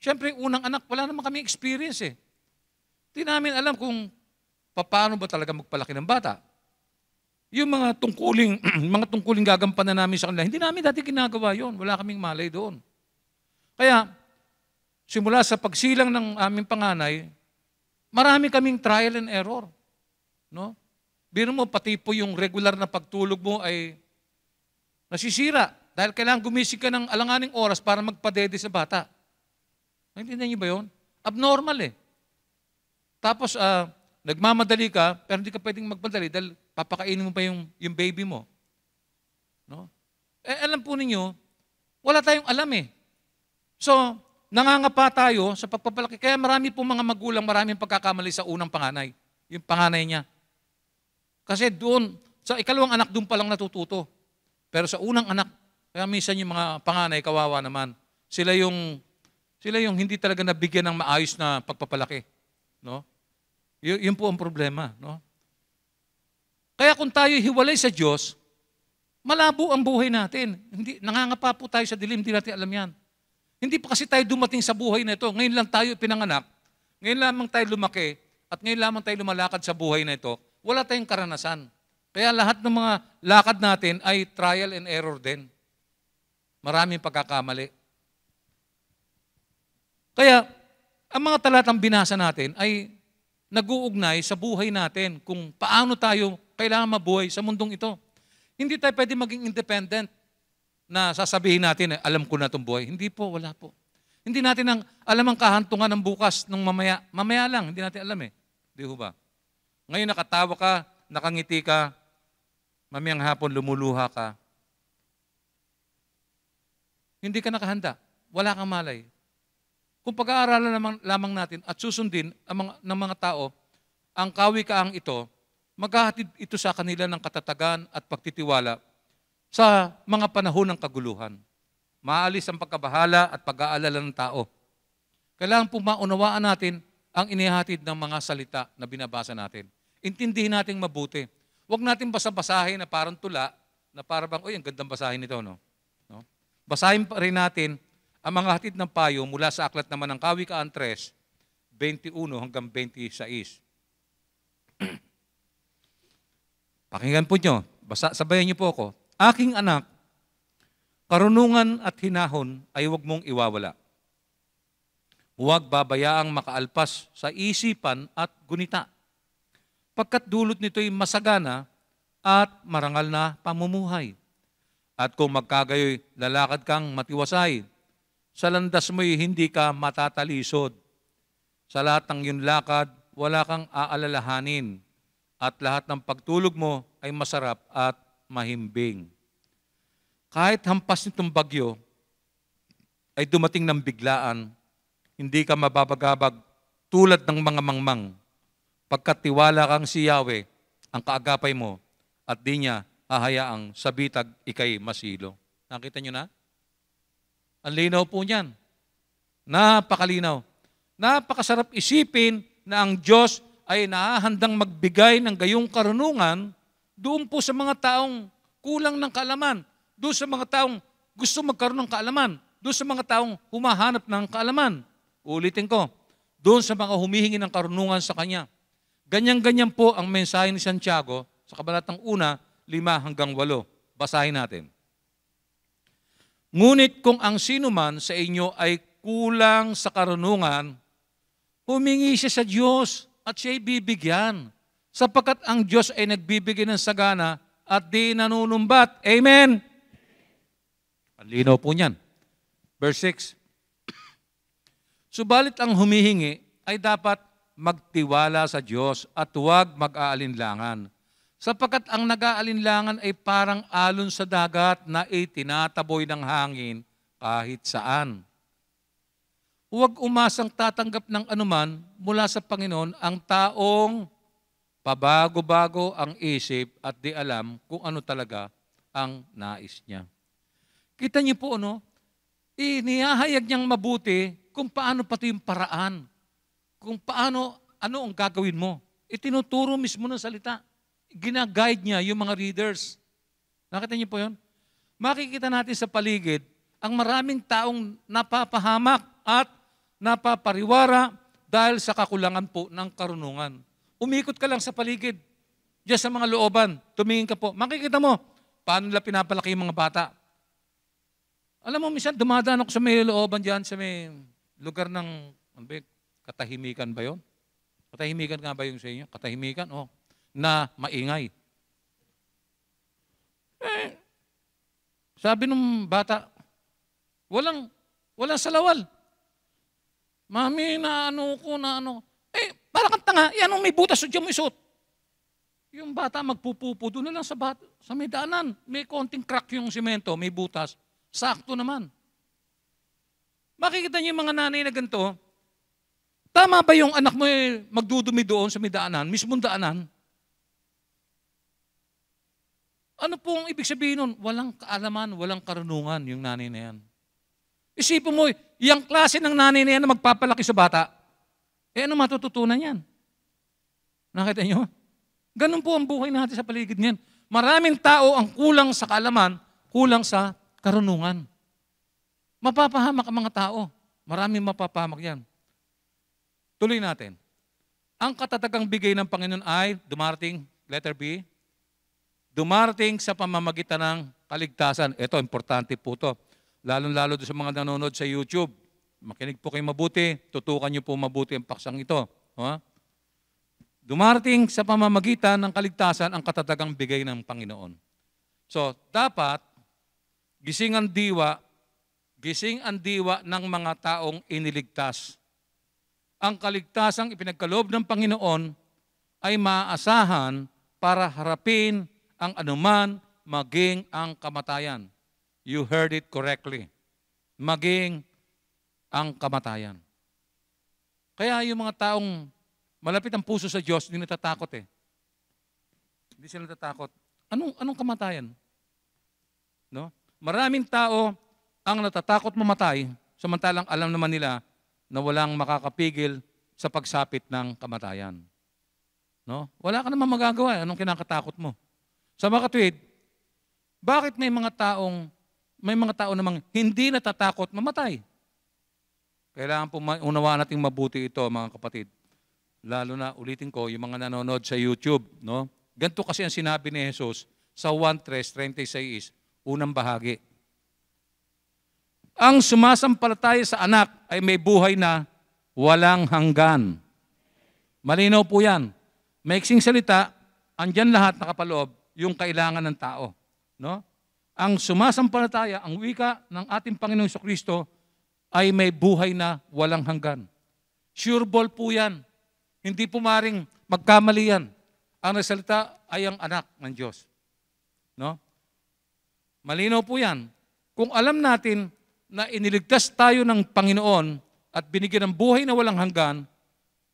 Siyempre, unang anak, wala naman kami experience eh. Hindi namin alam kung paano ba talaga magpalaki ng bata? Yung mga tungkuling, mga tungkuling gagampanan namin sa kanila, hindi namin dati ginagawa yon. Wala kaming malay doon. Kaya, simula sa pagsilang ng aming panganay, marami kaming trial and error. No? Biro mo, pati po yung regular na pagtulog mo ay nasisira dahil kailangan gumising ka ng alanganing oras para magpadede sa bata. Naintindihan niyo ba yon? Abnormal eh. Tapos, uh, nagmamadali ka, pero hindi ka pwedeng magmadali dahil papakainin mo pa yung, yung baby mo. No? Eh, alam po ninyo, wala tayong alam eh. So, nangangapa tayo sa pagpapalaki. Kaya marami po mga magulang, maraming pagkakamali sa unang panganay. Yung panganay niya. Kasi doon, sa ikalawang anak, doon pa lang natututo. Pero sa unang anak, kaya minsan yung mga panganay, kawawa naman. Sila yung, sila yung hindi talaga nabigyan ng maayos na pagpapalaki. No? Y- yun po ang problema. No? Kaya kung tayo hiwalay sa Diyos, malabo ang buhay natin. Hindi, nangangapa po tayo sa dilim, hindi natin alam yan. Hindi pa kasi tayo dumating sa buhay na ito. Ngayon lang tayo pinanganak, ngayon lamang tayo lumaki, at ngayon lamang tayo lumalakad sa buhay na ito. Wala tayong karanasan. Kaya lahat ng mga lakad natin ay trial and error din. Maraming pagkakamali. Kaya, ang mga talatang binasa natin ay nag-uugnay sa buhay natin kung paano tayo kailangan mabuhay sa mundong ito. Hindi tayo pwede maging independent na sasabihin natin, eh, alam ko na itong buhay. Hindi po, wala po. Hindi natin ang, alam ang kahantungan ng bukas ng mamaya. Mamaya lang, hindi natin alam eh. Di ba? Ngayon nakatawa ka, nakangiti ka, mamayang hapon lumuluha ka. Hindi ka nakahanda. Wala kang malay. Kung pag-aaralan lamang, lamang natin at susundin ang mga, ng mga tao ang kawikaang ito, maghahatid ito sa kanila ng katatagan at pagtitiwala sa mga panahon ng kaguluhan. Maalis ang pagkabahala at pag-aalala ng tao. Kailangan pong maunawaan natin ang inihatid ng mga salita na binabasa natin. Intindihin natin mabuti. Huwag natin basa-basahin na parang tula, na parang bang, uy, ang gandang basahin nito, no? no? Basahin pa rin natin ang mga hatid ng payo mula sa aklat naman ng Kawikaan 3, 21 hanggang 26. Pakinggan po nyo, basa, sabayan nyo po ako. Aking anak, karunungan at hinahon ay huwag mong iwawala. Huwag babayaang makaalpas sa isipan at gunita, pagkat dulot nito'y masagana at marangal na pamumuhay. At kung magkagayoy, lalakad kang matiwasay, sa landas mo'y hindi ka matatalisod. Sa lahat ng iyong lakad, wala kang aalalahanin at lahat ng pagtulog mo ay masarap at mahimbing. Kahit hampas nitong bagyo ay dumating ng biglaan, hindi ka mababagabag tulad ng mga mangmang Pagkatiwala kang si Yahweh ang kaagapay mo at di niya hahayaang sabitag ikay masilo. Nakita niyo na? Ang linaw po niyan. Napakalinaw. Napakasarap isipin na ang Diyos ay nahahandang magbigay ng gayong karunungan doon po sa mga taong kulang ng kaalaman, doon sa mga taong gusto magkaroon ng kaalaman, doon sa mga taong humahanap ng kaalaman. Ulitin ko, doon sa mga humihingi ng karunungan sa Kanya. Ganyan-ganyan po ang mensahe ni Santiago sa kabalatang una, 5 hanggang 8. Basahin natin. Ngunit kung ang sino man sa inyo ay kulang sa karunungan, humingi siya sa Diyos at siya'y bibigyan. Sapagkat ang Diyos ay nagbibigay ng sagana at di nanunumbat. Amen! Ang po niyan. Verse 6. Subalit ang humihingi ay dapat magtiwala sa Diyos at huwag mag-aalinlangan sapagkat ang nag-aalinlangan ay parang alon sa dagat na itinataboy ng hangin kahit saan. Huwag umasang tatanggap ng anuman mula sa Panginoon ang taong pabago-bago ang isip at di alam kung ano talaga ang nais niya. Kita niyo po ano, inihahayag niyang mabuti kung paano pati yung paraan, kung paano, ano ang gagawin mo. Itinuturo mismo ng salita ginaguide niya yung mga readers. Nakita niyo po yun? Makikita natin sa paligid ang maraming taong napapahamak at napapariwara dahil sa kakulangan po ng karunungan. Umikot ka lang sa paligid, Diyan sa mga looban, tumingin ka po. Makikita mo, paano nila pinapalaki yung mga bata. Alam mo, minsan dumadaan ako sa may looban diyan, sa may lugar ng, ano ba, katahimikan ba yon? Katahimikan nga ba yung sa inyo? Katahimikan? Oh na maingay. Eh, sabi nung bata, walang, walang salawal. Mami, na ano ko, na ano. Eh, para kang tanga, yan ang may butas, so diyan mo isuot. Yung bata magpupupo, doon na lang sa, bat, sa may daanan. May konting crack yung simento, may butas. Sakto naman. Makikita niyo yung mga nanay na ganito, tama ba yung anak mo eh, magdudumi doon sa may daanan, mismong daanan? Ano po ang ibig sabihin nun? Walang kaalaman, walang karunungan yung nanay na yan. Isipin mo, yung klase ng nanay na yan na magpapalaki sa bata, eh ano matututunan yan? Nakita niyo? Ganun po ang buhay natin sa paligid niyan. Maraming tao ang kulang sa kaalaman, kulang sa karunungan. Mapapahamak ang mga tao. Maraming mapapahamak yan. Tuloy natin. Ang katatagang bigay ng Panginoon ay, dumarating, letter B, Dumarating sa pamamagitan ng kaligtasan. Ito, importante po to. Lalo-lalo sa mga nanonood sa YouTube. Makinig po kayo mabuti. Tutukan niyo po mabuti ang paksang ito. Ha? Dumarating sa pamamagitan ng kaligtasan ang katatagang bigay ng Panginoon. So, dapat gising ang diwa, gising ang diwa ng mga taong iniligtas. Ang kaligtasang ipinagkaloob ng Panginoon ay maaasahan para harapin ang anuman maging ang kamatayan. You heard it correctly. Maging ang kamatayan. Kaya yung mga taong malapit ang puso sa Diyos, hindi natatakot eh. Hindi sila natatakot. Anong, anong kamatayan? No? Maraming tao ang natatakot mamatay, samantalang alam naman nila na walang makakapigil sa pagsapit ng kamatayan. No? Wala ka naman magagawa. Eh. Anong kinakatakot mo? Sa mga katwid, bakit may mga taong may mga tao namang hindi natatakot mamatay? Kailangan po unawaan natin mabuti ito, mga kapatid. Lalo na, ulitin ko, yung mga nanonood sa YouTube, no? Ganto kasi ang sinabi ni Jesus sa 1.3.36, unang bahagi. Ang sumasampalataya sa anak ay may buhay na walang hanggan. Malinaw po yan. Maiksing salita, andyan lahat nakapaloob, yung kailangan ng tao. No? Ang sumasampalataya, ang wika ng ating Panginoong Kristo ay may buhay na walang hanggan. Sure ball po yan. Hindi po maring magkamali yan. Ang resulta ay ang anak ng Diyos. No? Malino po yan. Kung alam natin na iniligtas tayo ng Panginoon at binigyan ng buhay na walang hanggan,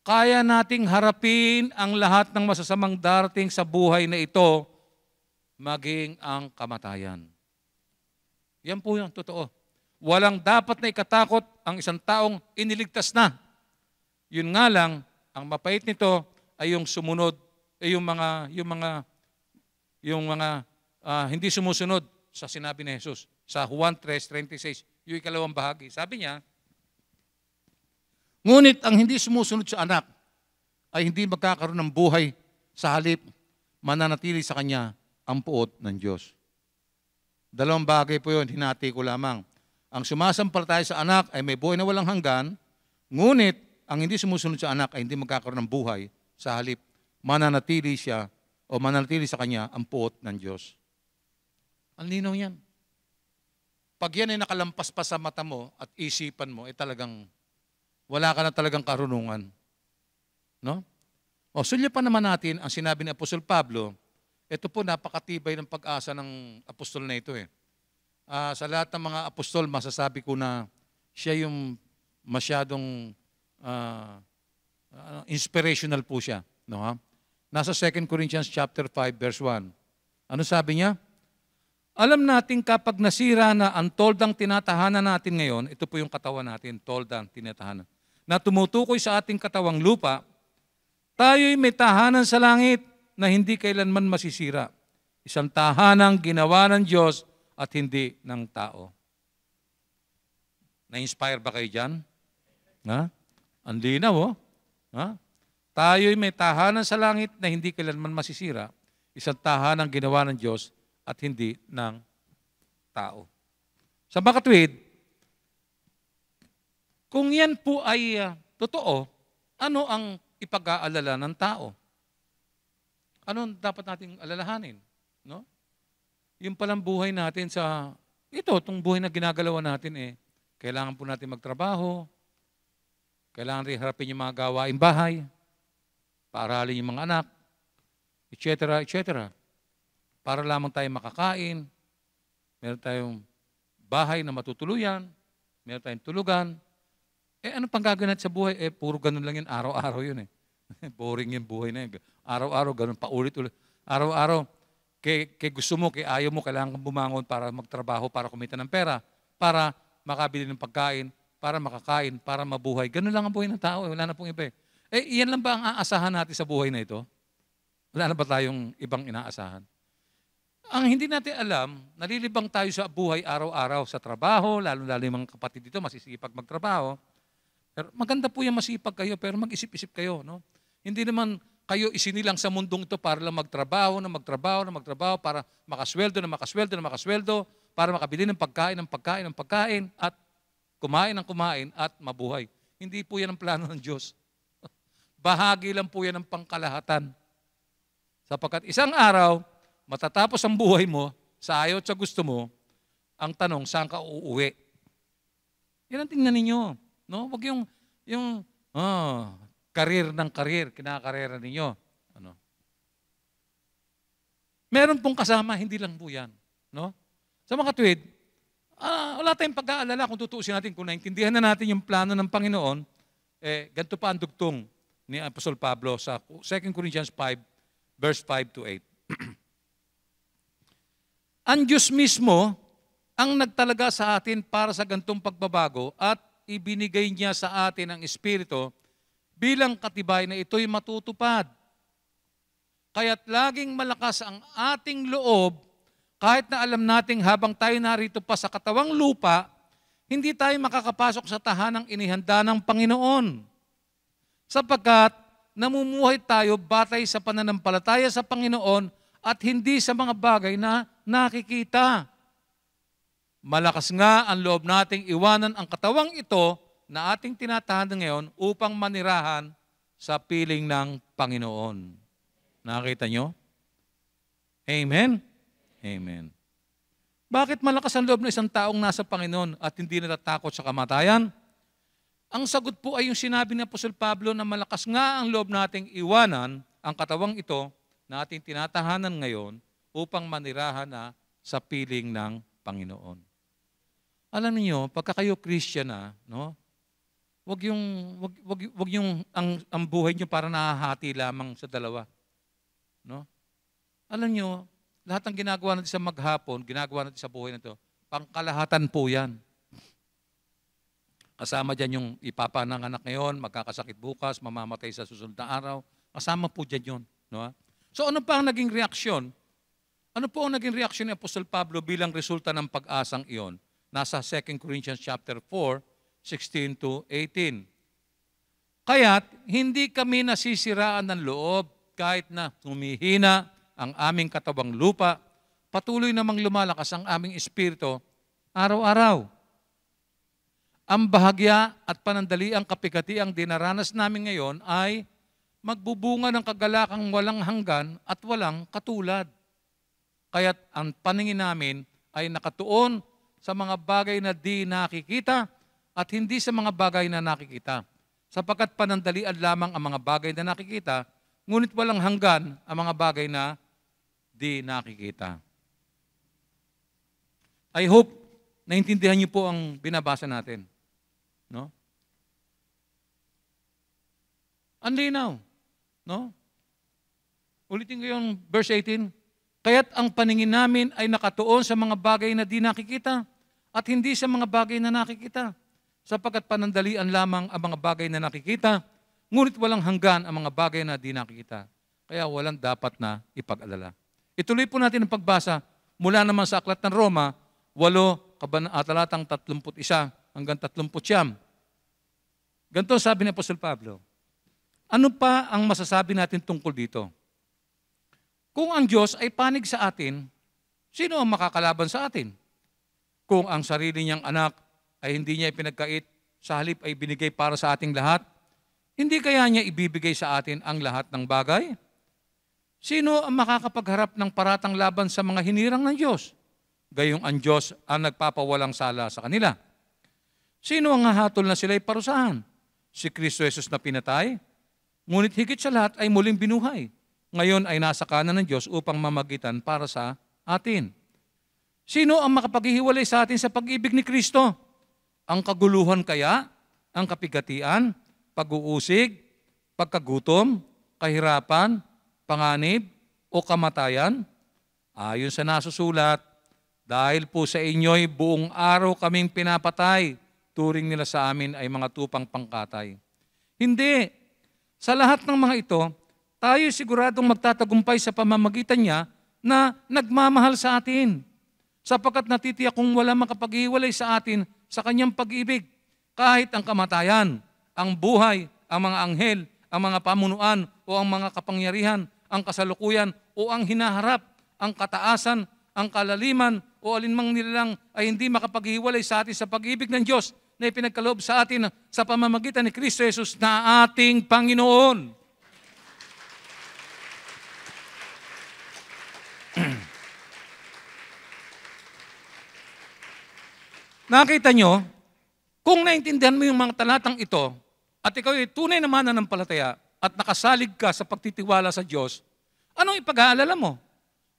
kaya nating harapin ang lahat ng masasamang darating sa buhay na ito maging ang kamatayan. Yan po yung totoo. Walang dapat na ikatakot ang isang taong iniligtas na. Yun nga lang, ang mapait nito ay yung sumunod, ay yung mga, yung mga, yung mga uh, hindi sumusunod sa sinabi ni Jesus. Sa Juan 3.36, yung ikalawang bahagi. Sabi niya, Ngunit ang hindi sumusunod sa anak ay hindi magkakaroon ng buhay sa halip mananatili sa kanya ang puot ng Diyos. Dalawang bagay po yun, hinati ko lamang. Ang sumasampalataya sa anak ay may buhay na walang hanggan, ngunit ang hindi sumusunod sa anak ay hindi magkakaroon ng buhay sa halip mananatili siya o mananatili sa kanya ang puot ng Diyos. Ang linaw yan. Pag yan ay nakalampas pa sa mata mo at isipan mo, ay eh talagang wala ka na talagang karunungan. No? O, sulya pa naman natin ang sinabi ni Apostol Pablo ito po napakatibay ng pag-asa ng apostol na ito eh. Uh, sa lahat ng mga apostol, masasabi ko na siya yung masyadong uh, uh, inspirational po siya. No, ha? Nasa 2 Corinthians chapter 5, verse 1. Ano sabi niya? Alam natin kapag nasira na ang toldang tinatahanan natin ngayon, ito po yung katawan natin, toldang tinatahanan, na tumutukoy sa ating katawang lupa, tayo'y may tahanan sa langit na hindi kailanman masisira. Isang tahanang ginawa ng Diyos at hindi ng tao. Na-inspire ba kayo dyan? Ha? Ang linaw, oh. Ha? Tayo'y may tahanan sa langit na hindi kailanman masisira. Isang tahanang ginawa ng Diyos at hindi ng tao. Sa makatwid, kung yan po ay uh, totoo, ano ang ipag-aalala ng tao? Ano dapat nating alalahanin? No? Yung palang buhay natin sa, ito, itong buhay na ginagalawan natin eh, kailangan po natin magtrabaho, kailangan rin harapin yung mga gawain bahay, paaralin yung mga anak, etc., etc. Para lamang tayo makakain, meron tayong bahay na matutuluyan, meron tayong tulugan. Eh ano pang gagawin natin sa buhay? Eh puro ganun lang yun, araw-araw yun eh. Boring yung buhay na yun. Araw-araw, ganun, paulit-ulit. Araw-araw, kay, kay gusto mo, kay ayaw mo, kailangan kang bumangon para magtrabaho, para kumita ng pera, para makabili ng pagkain, para makakain, para mabuhay. Ganun lang ang buhay ng tao. Eh. Wala na pong iba eh. Eh, iyan lang ba ang aasahan natin sa buhay na ito? Wala na ba tayong ibang inaasahan? Ang hindi natin alam, nalilibang tayo sa buhay araw-araw sa trabaho, lalo-lalo yung mga kapatid dito, masisipag magtrabaho. Pero maganda po yung masipag kayo, pero mag-isip-isip kayo. No? Hindi naman kayo isinilang sa mundong ito para lang magtrabaho na magtrabaho na magtrabaho para makasweldo na makasweldo na makasweldo para makabili ng pagkain ng pagkain ng pagkain at kumain ng kumain at mabuhay. Hindi po yan ang plano ng Diyos. Bahagi lang po yan ng pangkalahatan. Sapagkat isang araw, matatapos ang buhay mo sa ayaw at sa gusto mo, ang tanong, saan ka uuwi? Yan ang tingnan ninyo. No? Huwag yung, yung, ah, Karir ng karir, kinakarera ninyo. Ano? Meron pong kasama, hindi lang po yan. No? Sa mga tuwid, ah, wala tayong pag-aalala kung tutuusin natin, kung naintindihan na natin yung plano ng Panginoon, eh, ganito pa ang dugtong ni Apostol Pablo sa 2 Corinthians 5, verse 5 to 8. ang Diyos mismo ang nagtalaga sa atin para sa gantong pagbabago at ibinigay niya sa atin ang Espiritu bilang katibay na ito'y matutupad. Kaya't laging malakas ang ating loob kahit na alam nating habang tayo narito pa sa katawang lupa, hindi tayo makakapasok sa tahanang inihanda ng Panginoon. Sapagkat namumuhay tayo batay sa pananampalataya sa Panginoon at hindi sa mga bagay na nakikita. Malakas nga ang loob nating iwanan ang katawang ito na ating tinatahanan ngayon upang manirahan sa piling ng Panginoon. Nakita nyo? Amen? Amen. Bakit malakas ang loob ng isang taong nasa Panginoon at hindi natatakot sa kamatayan? Ang sagot po ay yung sinabi ni Apostol Pablo na malakas nga ang loob nating iwanan ang katawang ito na ating tinatahanan ngayon upang manirahan na sa piling ng Panginoon. Alam niyo, pagka kayo Christian na, no, Wag yung wag, wag, wag yung ang ang buhay niyo para nahahati lamang sa dalawa. No? Alam niyo, lahat ng ginagawa natin sa maghapon, ginagawa natin sa buhay nito, pangkalahatan po 'yan. Kasama diyan yung ipapanang anak ngayon, magkakasakit bukas, mamamatay sa susunod na araw. Kasama po diyan 'yon, no? So ano pa ang naging reaksyon? Ano po ang naging reaksyon ni Apostol Pablo bilang resulta ng pag-asang iyon? Nasa 2 Corinthians chapter 4, 16 to 18. Kaya't hindi kami nasisiraan ng loob kahit na humihina ang aming katawang lupa, patuloy namang lumalakas ang aming espiritu araw-araw. Ang bahagya at panandali ang kapikati ang dinaranas namin ngayon ay magbubunga ng kagalakang walang hanggan at walang katulad. Kaya't ang paningin namin ay nakatuon sa mga bagay na di nakikita at hindi sa mga bagay na nakikita, sapagkat panandalian lamang ang mga bagay na nakikita, ngunit walang hanggan ang mga bagay na di nakikita. I hope naintindihan niyo po ang binabasa natin. No? Ang linaw. No? Ulitin ko yung verse 18. Kaya't ang paningin namin ay nakatuon sa mga bagay na di nakikita at hindi sa mga bagay na nakikita sapagkat panandalian lamang ang mga bagay na nakikita, ngunit walang hanggan ang mga bagay na di nakikita. Kaya walang dapat na ipag-alala. Ituloy po natin ang pagbasa mula naman sa Aklat ng Roma, 8, ah, talatang 31 hanggang 39. Ganto sabi ni Apostol Pablo, ano pa ang masasabi natin tungkol dito? Kung ang Diyos ay panig sa atin, sino ang makakalaban sa atin? Kung ang sarili niyang anak ay hindi niya ipinagkait, sa halip ay binigay para sa ating lahat? Hindi kaya niya ibibigay sa atin ang lahat ng bagay? Sino ang makakapagharap ng paratang laban sa mga hinirang ng Diyos? Gayong ang Diyos ang nagpapawalang sala sa kanila. Sino ang hahatol na sila'y parusahan? Si Kristo Jesus na pinatay? Ngunit higit sa lahat ay muling binuhay. Ngayon ay nasa kanan ng Diyos upang mamagitan para sa atin. Sino ang makapaghihiwalay sa atin sa pag-ibig ni Kristo? Ang kaguluhan kaya, ang kapigatian, pag-uusig, pagkagutom, kahirapan, panganib, o kamatayan? Ayon sa nasusulat, dahil po sa inyo'y buong araw kaming pinapatay, turing nila sa amin ay mga tupang pangkatay. Hindi. Sa lahat ng mga ito, tayo siguradong magtatagumpay sa pamamagitan niya na nagmamahal sa atin. Sapagkat natitiyak kung wala makapaghiwalay sa atin sa kanyang pag-ibig. Kahit ang kamatayan, ang buhay, ang mga anghel, ang mga pamunuan o ang mga kapangyarihan, ang kasalukuyan o ang hinaharap, ang kataasan, ang kalaliman o alinmang nilalang ay hindi makapaghiwalay sa atin sa pag-ibig ng Diyos na ipinagkaloob sa atin sa pamamagitan ni Kristo Jesus na ating Panginoon. Nakita nyo, kung naintindihan mo yung mga talatang ito, at ikaw ay tunay na mananampalataya at nakasalig ka sa pagtitiwala sa Diyos, anong ipag-aalala mo?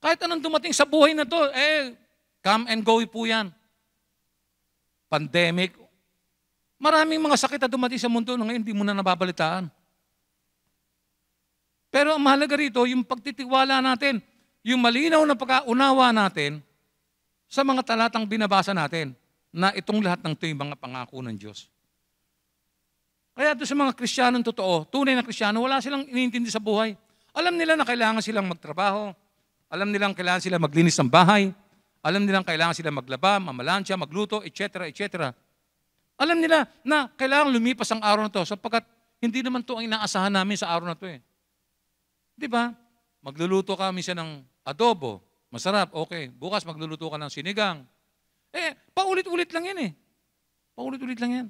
Kahit anong dumating sa buhay na to, eh, come and go po yan. Pandemic. Maraming mga sakit na dumating sa mundo na ngayon hindi mo na nababalitaan. Pero ang mahalaga rito, yung pagtitiwala natin, yung malinaw na pagkaunawa natin sa mga talatang binabasa natin na itong lahat ng ito yung mga pangako ng Diyos. Kaya doon sa mga Kristiyanong totoo, tunay na Kristiyano, wala silang inintindi sa buhay. Alam nila na kailangan silang magtrabaho. Alam nila na kailangan silang maglinis ng bahay. Alam nila na kailangan silang maglaba, mamalansya, magluto, etc., etc. Alam nila na kailangan lumipas ang araw na to sapagkat hindi naman to ang inaasahan namin sa araw na to eh. Di ba? Magluluto ka minsan ng adobo, masarap, okay. Bukas magluluto ka ng sinigang, eh, paulit-ulit lang yan eh. Paulit-ulit lang yan.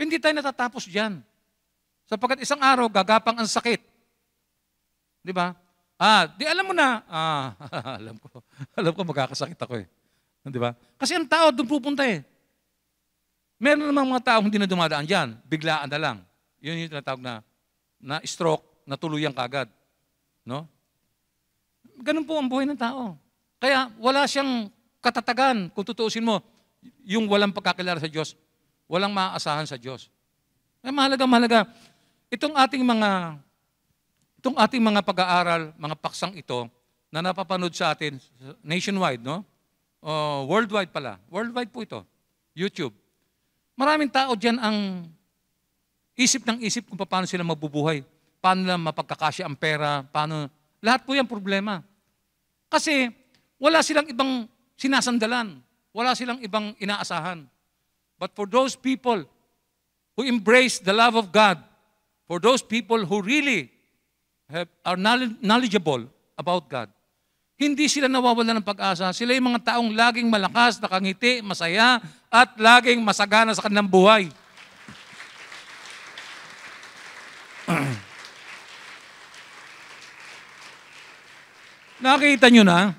Hindi tayo natatapos dyan. Sapagkat isang araw, gagapang ang sakit. Di ba? Ah, di alam mo na. Ah, alam ko. Alam ko magkakasakit ako eh. Di ba? Kasi ang tao doon pupunta eh. Meron namang mga tao hindi na dumadaan dyan. Biglaan na lang. Yun yung tinatawag na, na stroke, natuluyan kagad. No? Ganun po ang buhay ng tao. Kaya wala siyang katatagan, kung tutuusin mo, yung walang pagkakilala sa Diyos, walang maaasahan sa Diyos. Ay eh, mahalaga, mahalaga. Itong ating mga itong ating mga pag-aaral, mga paksang ito na napapanood sa atin nationwide, no? Uh, worldwide pala. Worldwide po ito. YouTube. Maraming tao diyan ang isip ng isip kung paano sila mabubuhay. Paano nila mapagkakasya ang pera, paano... Lahat po yan problema. Kasi wala silang ibang sinasandalan. Wala silang ibang inaasahan. But for those people who embrace the love of God, for those people who really have, are knowledgeable about God, hindi sila nawawala ng pag-asa. Sila yung mga taong laging malakas, nakangiti, masaya, at laging masagana sa kanilang buhay. Nakita nyo na,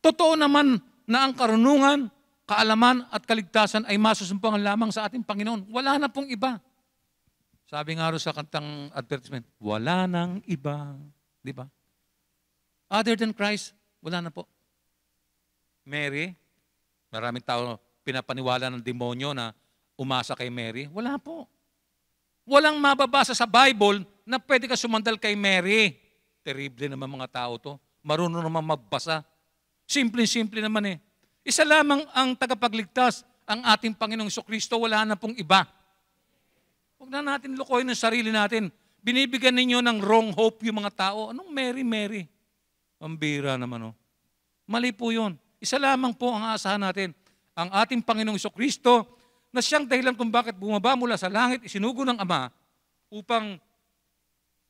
totoo naman na ang karunungan, kaalaman at kaligtasan ay masusumpungan lamang sa ating Panginoon. Wala na pong iba. Sabi nga ro sa kantang advertisement, wala nang iba. Di ba? Other than Christ, wala na po. Mary, maraming tao pinapaniwala ng demonyo na umasa kay Mary. Wala po. Walang mababasa sa Bible na pwede ka sumandal kay Mary. Terrible naman mga tao to. Marunong naman magbasa Simple-simple naman eh. Isa lamang ang tagapagligtas, ang ating Panginoong Kristo, wala na pong iba. Huwag na natin lukoy ang sarili natin. Binibigyan ninyo ng wrong hope yung mga tao. Anong Mary, Mary? Ang naman oh. Mali po yun. Isa lamang po ang aasahan natin. Ang ating Panginoong Kristo na siyang dahilan kung bakit bumaba mula sa langit, isinugo ng Ama upang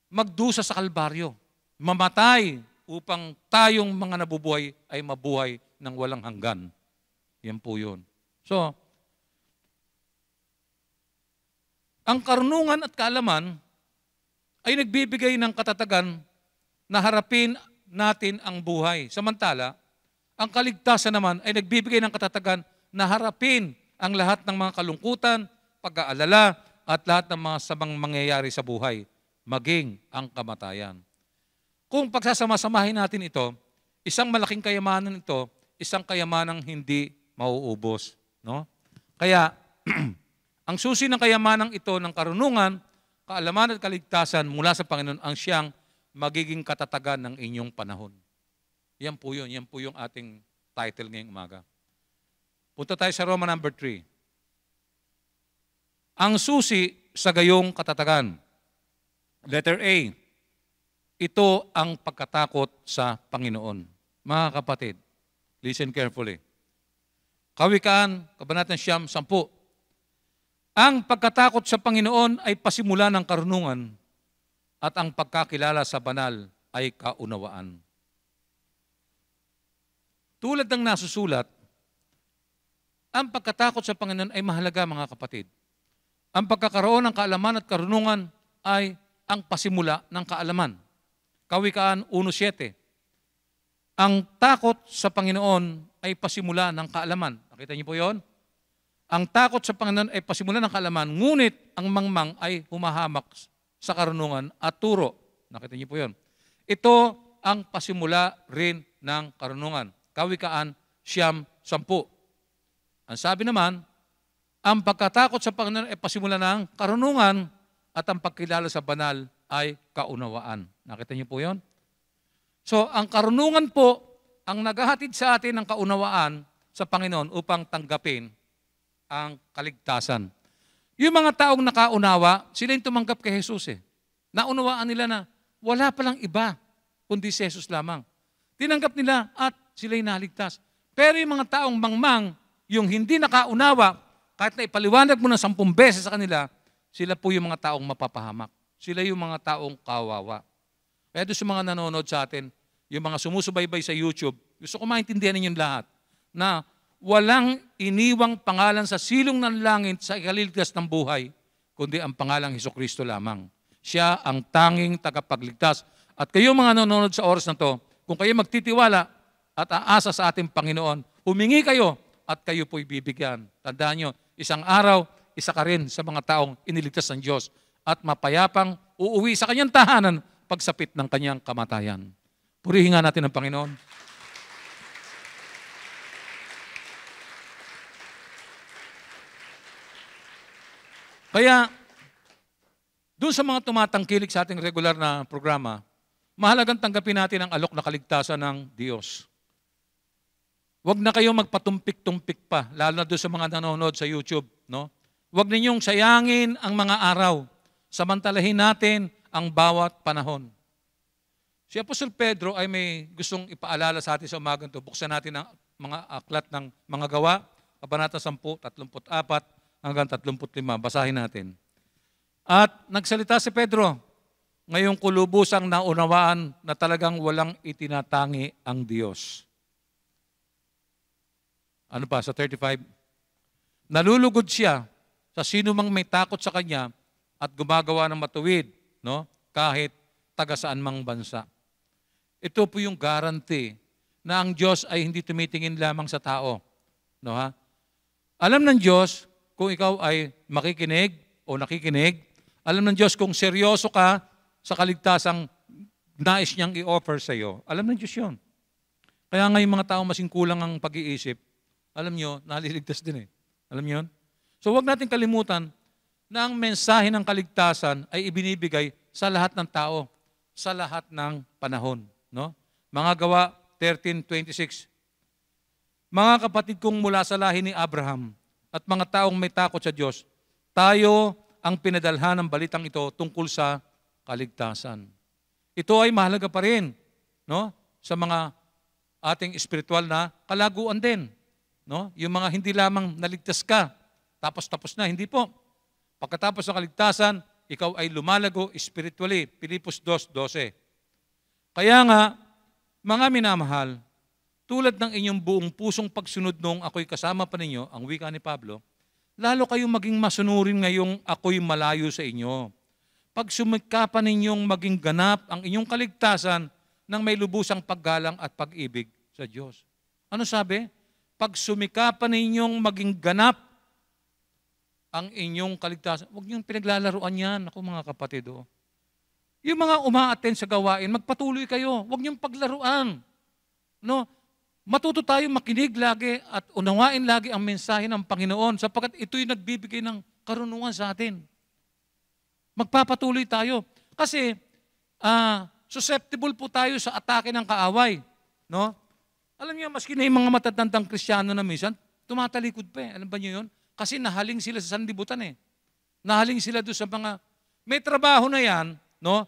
magdusa sa kalbaryo, mamatay upang tayong mga nabubuhay ay mabuhay ng walang hanggan. Yan po yun. So, ang karunungan at kaalaman ay nagbibigay ng katatagan na harapin natin ang buhay. Samantala, ang kaligtasan naman ay nagbibigay ng katatagan na harapin ang lahat ng mga kalungkutan, pag-aalala, at lahat ng mga sabang mangyayari sa buhay, maging ang kamatayan. Kung pagsasama-samahin natin ito, isang malaking kayamanan ito, isang kayamanang hindi mauubos. No? Kaya, ang susi ng kayamanang ito ng karunungan, kaalaman at kaligtasan mula sa Panginoon ang siyang magiging katatagan ng inyong panahon. Yan po yun. Yan po yung ating title ngayong umaga. Punta tayo sa Roma number 3. Ang susi sa gayong katatagan. Letter A. Ito ang pagkatakot sa Panginoon. Mga kapatid, listen carefully. Kawikaan, Kabanatan Siyam, Sampu. Ang pagkatakot sa Panginoon ay pasimula ng karunungan at ang pagkakilala sa banal ay kaunawaan. Tulad ng nasusulat, ang pagkatakot sa Panginoon ay mahalaga mga kapatid. Ang pagkakaroon ng kaalaman at karunungan ay ang pasimula ng kaalaman. Kawikaan 1.7. Ang takot sa Panginoon ay pasimula ng kaalaman. Nakita niyo po yon? Ang takot sa Panginoon ay pasimula ng kaalaman, ngunit ang mangmang ay humahamak sa karunungan at turo. Nakita niyo po yon. Ito ang pasimula rin ng karunungan. Kawikaan siyam sampu. Ang sabi naman, ang pagkatakot sa Panginoon ay pasimula ng karunungan at ang pagkilala sa banal ay kaunawaan. Nakita niyo po yon? So, ang karunungan po ang naghahatid sa atin ng kaunawaan sa Panginoon upang tanggapin ang kaligtasan. Yung mga taong nakaunawa, sila yung tumanggap kay Jesus eh. Naunawaan nila na wala palang iba kundi si Jesus lamang. Tinanggap nila at sila yung naligtas. Pero yung mga taong mangmang, yung hindi nakaunawa, kahit na ipaliwanag mo ng sampung beses sa kanila, sila po yung mga taong mapapahamak. Sila yung mga taong kawawa. Kaya doon sa mga nanonood sa atin, yung mga sumusubaybay sa YouTube, gusto ko maintindihan ninyo lahat na walang iniwang pangalan sa silong ng langit sa ikaliligtas ng buhay, kundi ang pangalang Heso Kristo lamang. Siya ang tanging tagapagligtas. At kayo mga nanonood sa oras na to, kung kayo magtitiwala at aasa sa ating Panginoon, humingi kayo at kayo po'y bibigyan. Tandaan nyo, isang araw, isa ka rin sa mga taong iniligtas ng Diyos at mapayapang uuwi sa kanyang tahanan pagsapit ng kanyang kamatayan. Purihin nga natin ang Panginoon. Kaya, doon sa mga tumatangkilik sa ating regular na programa, mahalagang tanggapin natin ang alok na kaligtasan ng Diyos. Huwag na kayo magpatumpik-tumpik pa, lalo na doon sa mga nanonood sa YouTube. No? Huwag ninyong sayangin ang mga araw. Samantalahin natin ang bawat panahon. Si Apostol Pedro ay may gustong ipaalala sa atin sa umagang ito. Buksan natin ang mga aklat ng mga gawa, Kabanata 10, 34 hanggang 35. Basahin natin. At nagsalita si Pedro, ngayong kulubusang naunawaan na talagang walang itinatangi ang Diyos. Ano pa sa 35? Nalulugod siya sa sino mang may takot sa Kanya at gumagawa ng matuwid, no? kahit taga saan mang bansa. Ito po yung guarantee na ang Diyos ay hindi tumitingin lamang sa tao. No ha? Alam ng Diyos kung ikaw ay makikinig o nakikinig. Alam ng Diyos kung seryoso ka sa kaligtasang nais niyang i-offer sa iyo. Alam ng Diyos yon. Kaya nga yung mga tao masing kulang ang pag-iisip, alam nyo, naliligtas din eh. Alam nyo yun? So wag natin kalimutan na ang mensahe ng kaligtasan ay ibinibigay sa lahat ng tao, sa lahat ng panahon. No? Mga gawa 13.26 Mga kapatid kong mula sa lahi ni Abraham at mga taong may takot sa Diyos, tayo ang pinadalhan ng balitang ito tungkol sa kaligtasan. Ito ay mahalaga pa rin no? sa mga ating spiritual na kalaguan din. No? Yung mga hindi lamang naligtas ka, tapos tapos na, hindi po. Pagkatapos ng kaligtasan, ikaw ay lumalago spiritually. Pilipos 2.12 Kaya nga, mga minamahal, tulad ng inyong buong pusong pagsunod nung ako'y kasama pa ninyo, ang wika ni Pablo, lalo kayong maging masunurin ngayong ako'y malayo sa inyo. Pag sumikapan ninyong maging ganap ang inyong kaligtasan ng may lubusang paggalang at pag-ibig sa Diyos. Ano sabi? Pag sumikapan ninyong maging ganap ang inyong kaligtasan. Huwag niyong pinaglalaruan yan. Ako mga kapatid, oh. Yung mga umaaten sa gawain, magpatuloy kayo. Huwag niyong paglaruan. No? Matuto tayong makinig lagi at unawain lagi ang mensahe ng Panginoon sapagkat ito'y nagbibigay ng karunungan sa atin. Magpapatuloy tayo. Kasi, uh, susceptible po tayo sa atake ng kaaway. No? Alam niyo, maski na yung mga matatandang kristyano na minsan, tumatalikod pa eh. Alam ba niyo yun? Kasi nahaling sila sa sandibutan eh. Nahaling sila doon sa mga, may trabaho na yan, no?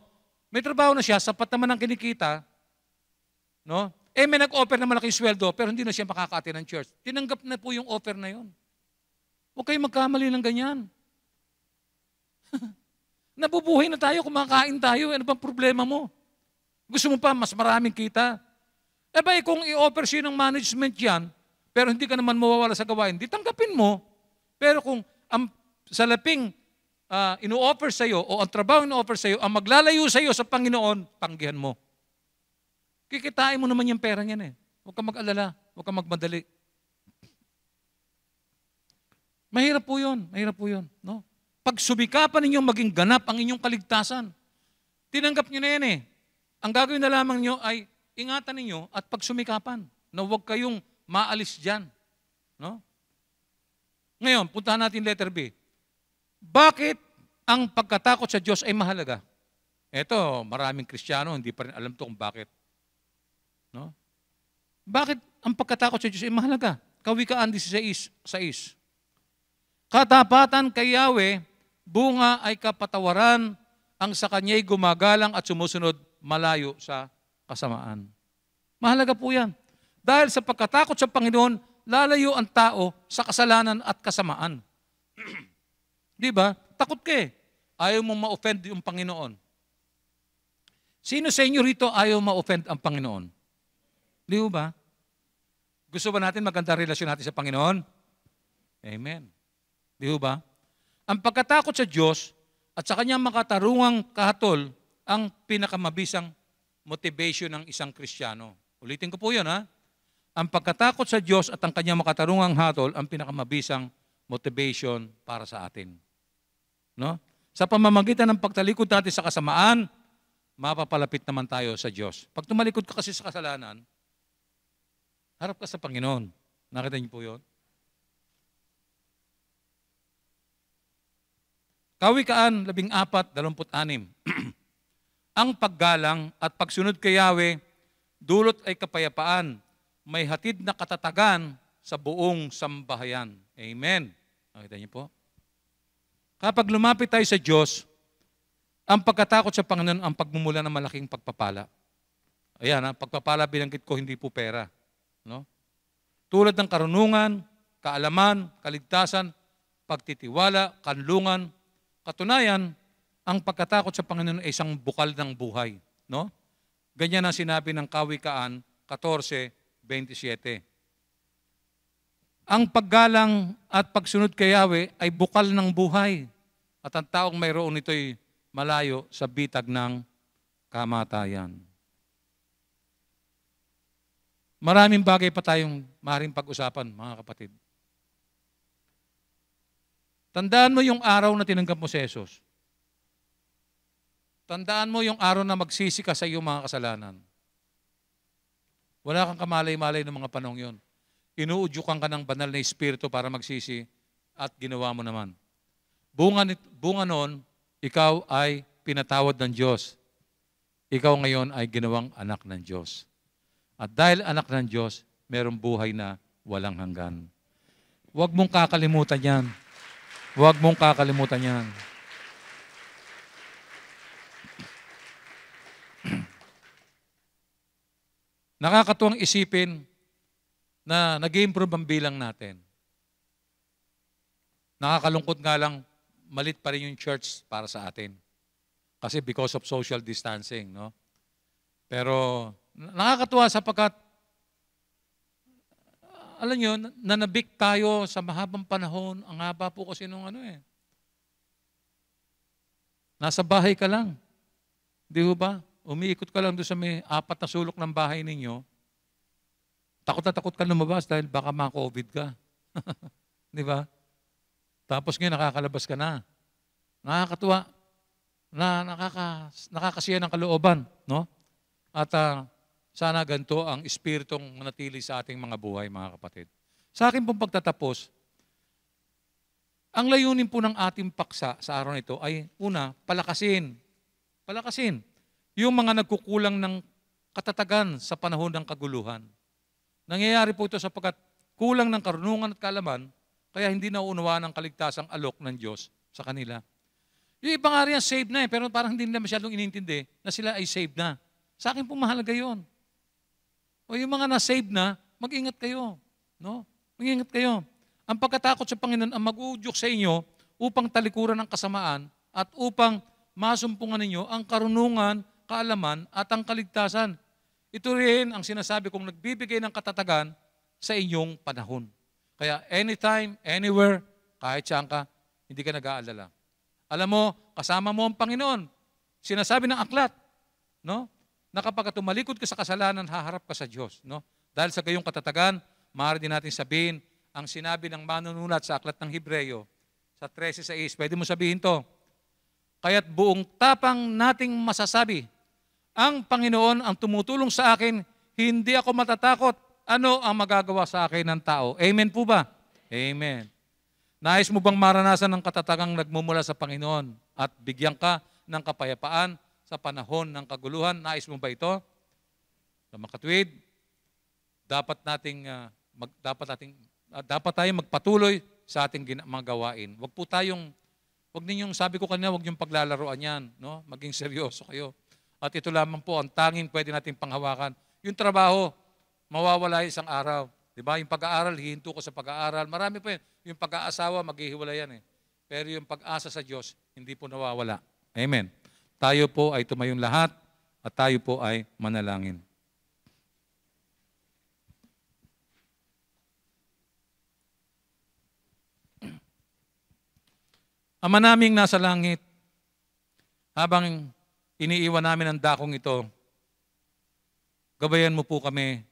May trabaho na siya, sapat naman ang kinikita, no? Eh, may nag-offer na malaking sweldo, pero hindi na siya makakati ng church. Tinanggap na po yung offer na yon. Huwag kayong magkamali ng ganyan. Nabubuhay na tayo, kumakain tayo, ano bang problema mo? Gusto mo pa mas maraming kita? Eh ba, eh, kung i-offer siya ng management yan, pero hindi ka naman mawawala sa gawain, di tanggapin mo. Pero kung ang salaping uh, ah, ino-offer sa iyo o ang trabaho ino-offer sa iyo ang maglalayo sa iyo sa Panginoon, tanggihan mo. Kikitain mo naman yung pera niyan eh. Huwag kang mag-alala. Huwag kang magmadali. Mahirap po yun. Mahirap po yun. No? Pagsubikapan ninyong maging ganap ang inyong kaligtasan. Tinanggap nyo na yan eh. Ang gagawin na lamang nyo ay ingatan ninyo at pagsumikapan na huwag kayong maalis dyan. No? Ngayon, puntahan natin letter B. Bakit ang pagkatakot sa Diyos ay mahalaga? Ito, maraming Kristiyano, hindi pa rin alam to kung bakit. No? Bakit ang pagkatakot sa Diyos ay mahalaga? Kawikaan 16.6. Katapatan kay Yahweh, bunga ay kapatawaran, ang sa kanya'y gumagalang at sumusunod malayo sa kasamaan. Mahalaga po yan. Dahil sa pagkatakot sa Panginoon, lalayo ang tao sa kasalanan at kasamaan. Di ba? Takot ka eh. Ayaw mong ma-offend yung Panginoon. Sino sa inyo rito ayaw ma-offend ang Panginoon? Di ba? Gusto ba natin maganda relasyon natin sa Panginoon? Amen. Di ba? Ang pagkatakot sa Diyos at sa kanyang makatarungang kahatol ang pinakamabisang motivation ng isang Kristiyano. Ulitin ko po yun ha ang pagkatakot sa Diyos at ang kanyang makatarungang hatol ang pinakamabisang motivation para sa atin. No? Sa pamamagitan ng pagtalikod natin sa kasamaan, mapapalapit naman tayo sa Diyos. Pag tumalikod ka kasi sa kasalanan, harap ka sa Panginoon. Nakita niyo po yun? Kawikaan 14, 26. ang paggalang at pagsunod kay Yahweh, dulot ay kapayapaan may hatid na katatagan sa buong sambahayan. Amen. Nakita niyo po? Kapag lumapit tayo sa Diyos, ang pagkatakot sa Panginoon ang pagmumula ng malaking pagpapala. Ayan, ang pagpapala binanggit ko hindi po pera. No? Tulad ng karunungan, kaalaman, kaligtasan, pagtitiwala, kanlungan, katunayan, ang pagkatakot sa Panginoon ay isang bukal ng buhay. No? Ganyan ang sinabi ng Kawikaan 14, 27. Ang paggalang at pagsunod kay Yahweh ay bukal ng buhay at ang taong mayroon nito'y malayo sa bitag ng kamatayan. Maraming bagay pa tayong maaaring pag-usapan, mga kapatid. Tandaan mo yung araw na tinanggap mo si Jesus. Tandaan mo yung araw na magsisi ka sa iyong mga kasalanan. Wala kang kamalay-malay ng mga panong yon. Inuudyukan ka ng banal na espiritu para magsisi at ginawa mo naman. Bunga, bunga noon, ikaw ay pinatawad ng Diyos. Ikaw ngayon ay ginawang anak ng Diyos. At dahil anak ng Diyos, merong buhay na walang hanggan. Huwag mong kakalimutan yan. Huwag mong kakalimutan yan. Nakakatuwang isipin na nag-improve ang bilang natin. Nakakalungkot nga lang, malit pa rin yung church para sa atin. Kasi because of social distancing, no? Pero nakakatuwa sapagkat ah, alam nyo, nanabik tayo sa mahabang panahon. Ang haba po kasi nung ano eh. Nasa bahay ka lang. Di ba? umiikot ka lang doon sa may apat na sulok ng bahay ninyo, takot na takot ka lumabas dahil baka ma-COVID ka. Di ba? Tapos ngayon nakakalabas ka na. Nakakatuwa. Na, nakaka, nakakasiya ng kalooban. No? At uh, sana ganito ang espiritong manatili sa ating mga buhay, mga kapatid. Sa akin pong pagtatapos, ang layunin po ng ating paksa sa araw nito ay, una, palakasin. Palakasin yung mga nagkukulang ng katatagan sa panahon ng kaguluhan. Nangyayari po ito sapagkat kulang ng karunungan at kaalaman, kaya hindi nauunawaan ang kaligtasang alok ng Diyos sa kanila. Yung iba nga rin saved na eh, pero parang hindi nila masyadong inintindi na sila ay saved na. Sa akin po mahalaga yon. O yung mga na-saved na, mag-ingat kayo. No? Mag-ingat kayo. Ang pagkatakot sa Panginoon ang mag-uudyok sa inyo upang talikuran ang kasamaan at upang masumpungan ninyo ang karunungan kaalaman at ang kaligtasan. Ito rin ang sinasabi kong nagbibigay ng katatagan sa inyong panahon. Kaya anytime, anywhere, kahit saan ka, hindi ka nag-aalala. Alam mo, kasama mo ang Panginoon. Sinasabi ng aklat, no? Na kapag tumalikod ka sa kasalanan, haharap ka sa Diyos, no? Dahil sa gayong katatagan, maaari din natin sabihin ang sinabi ng manunulat sa aklat ng Hebreyo sa 13:6. Pwede mo sabihin to. Kaya't buong tapang nating masasabi ang Panginoon ang tumutulong sa akin, hindi ako matatakot. Ano ang magagawa sa akin ng tao? Amen po ba? Amen. Nais mo bang maranasan ng katatagang nagmumula sa Panginoon at bigyan ka ng kapayapaan sa panahon ng kaguluhan? Nais mo ba ito? Sa makatwid, dapat nating uh, mag, dapat nating uh, dapat tayong magpatuloy sa ating gina- mga gawain. Huwag po tayong Huwag ninyong, sabi ko kanina, huwag yung paglalaroan yan. No? Maging seryoso kayo. At ito lamang po ang tanging pwede nating panghawakan. Yung trabaho, mawawala isang araw. Di ba? Yung pag-aaral, hihinto ko sa pag-aaral. Marami po yun. Yung pag-aasawa, maghihiwala yan eh. Pero yung pag-asa sa Diyos, hindi po nawawala. Amen. Tayo po ay tumayong lahat at tayo po ay manalangin. Ama naming nasa langit, habang Iniiwan namin ang dakong ito. Gabayan mo po kami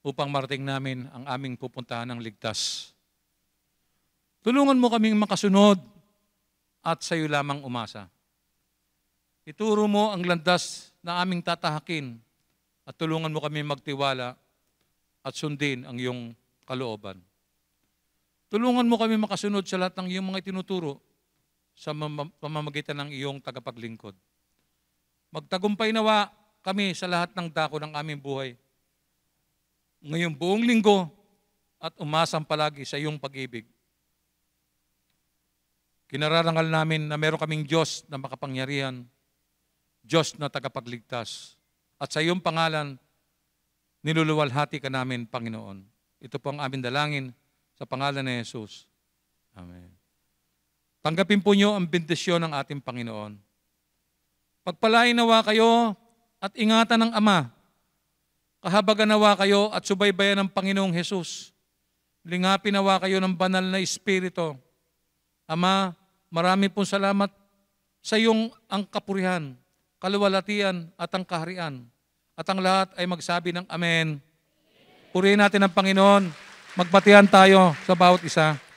upang marating namin ang aming pupuntahan ng ligtas. Tulungan mo kaming makasunod at sa iyo lamang umasa. Ituro mo ang landas na aming tatahakin at tulungan mo kami magtiwala at sundin ang iyong kalooban. Tulungan mo kami makasunod sa lahat ng iyong mga itinuturo sa pamamagitan ng iyong tagapaglingkod. Magtagumpay nawa kami sa lahat ng dako ng aming buhay. Ngayong buong linggo at umasang palagi sa iyong pag-ibig. Kinararangal namin na meron kaming Diyos na makapangyarihan, Diyos na tagapagligtas. At sa iyong pangalan, niluluwalhati ka namin, Panginoon. Ito po ang aming dalangin sa pangalan ni Jesus. Amen. Tanggapin po niyo ang bendisyon ng ating Panginoon. Pagpalain nawa kayo at ingatan ng Ama. Kahabagan nawa kayo at subaybayan ng Panginoong Hesus. nawa kayo ng banal na Espiritu. Ama, marami pong salamat sa iyong ang kapurihan, kaluwalatian at ang kaharian. At ang lahat ay magsabi ng Amen. Purihin natin ang Panginoon. Magbatian tayo sa bawat isa.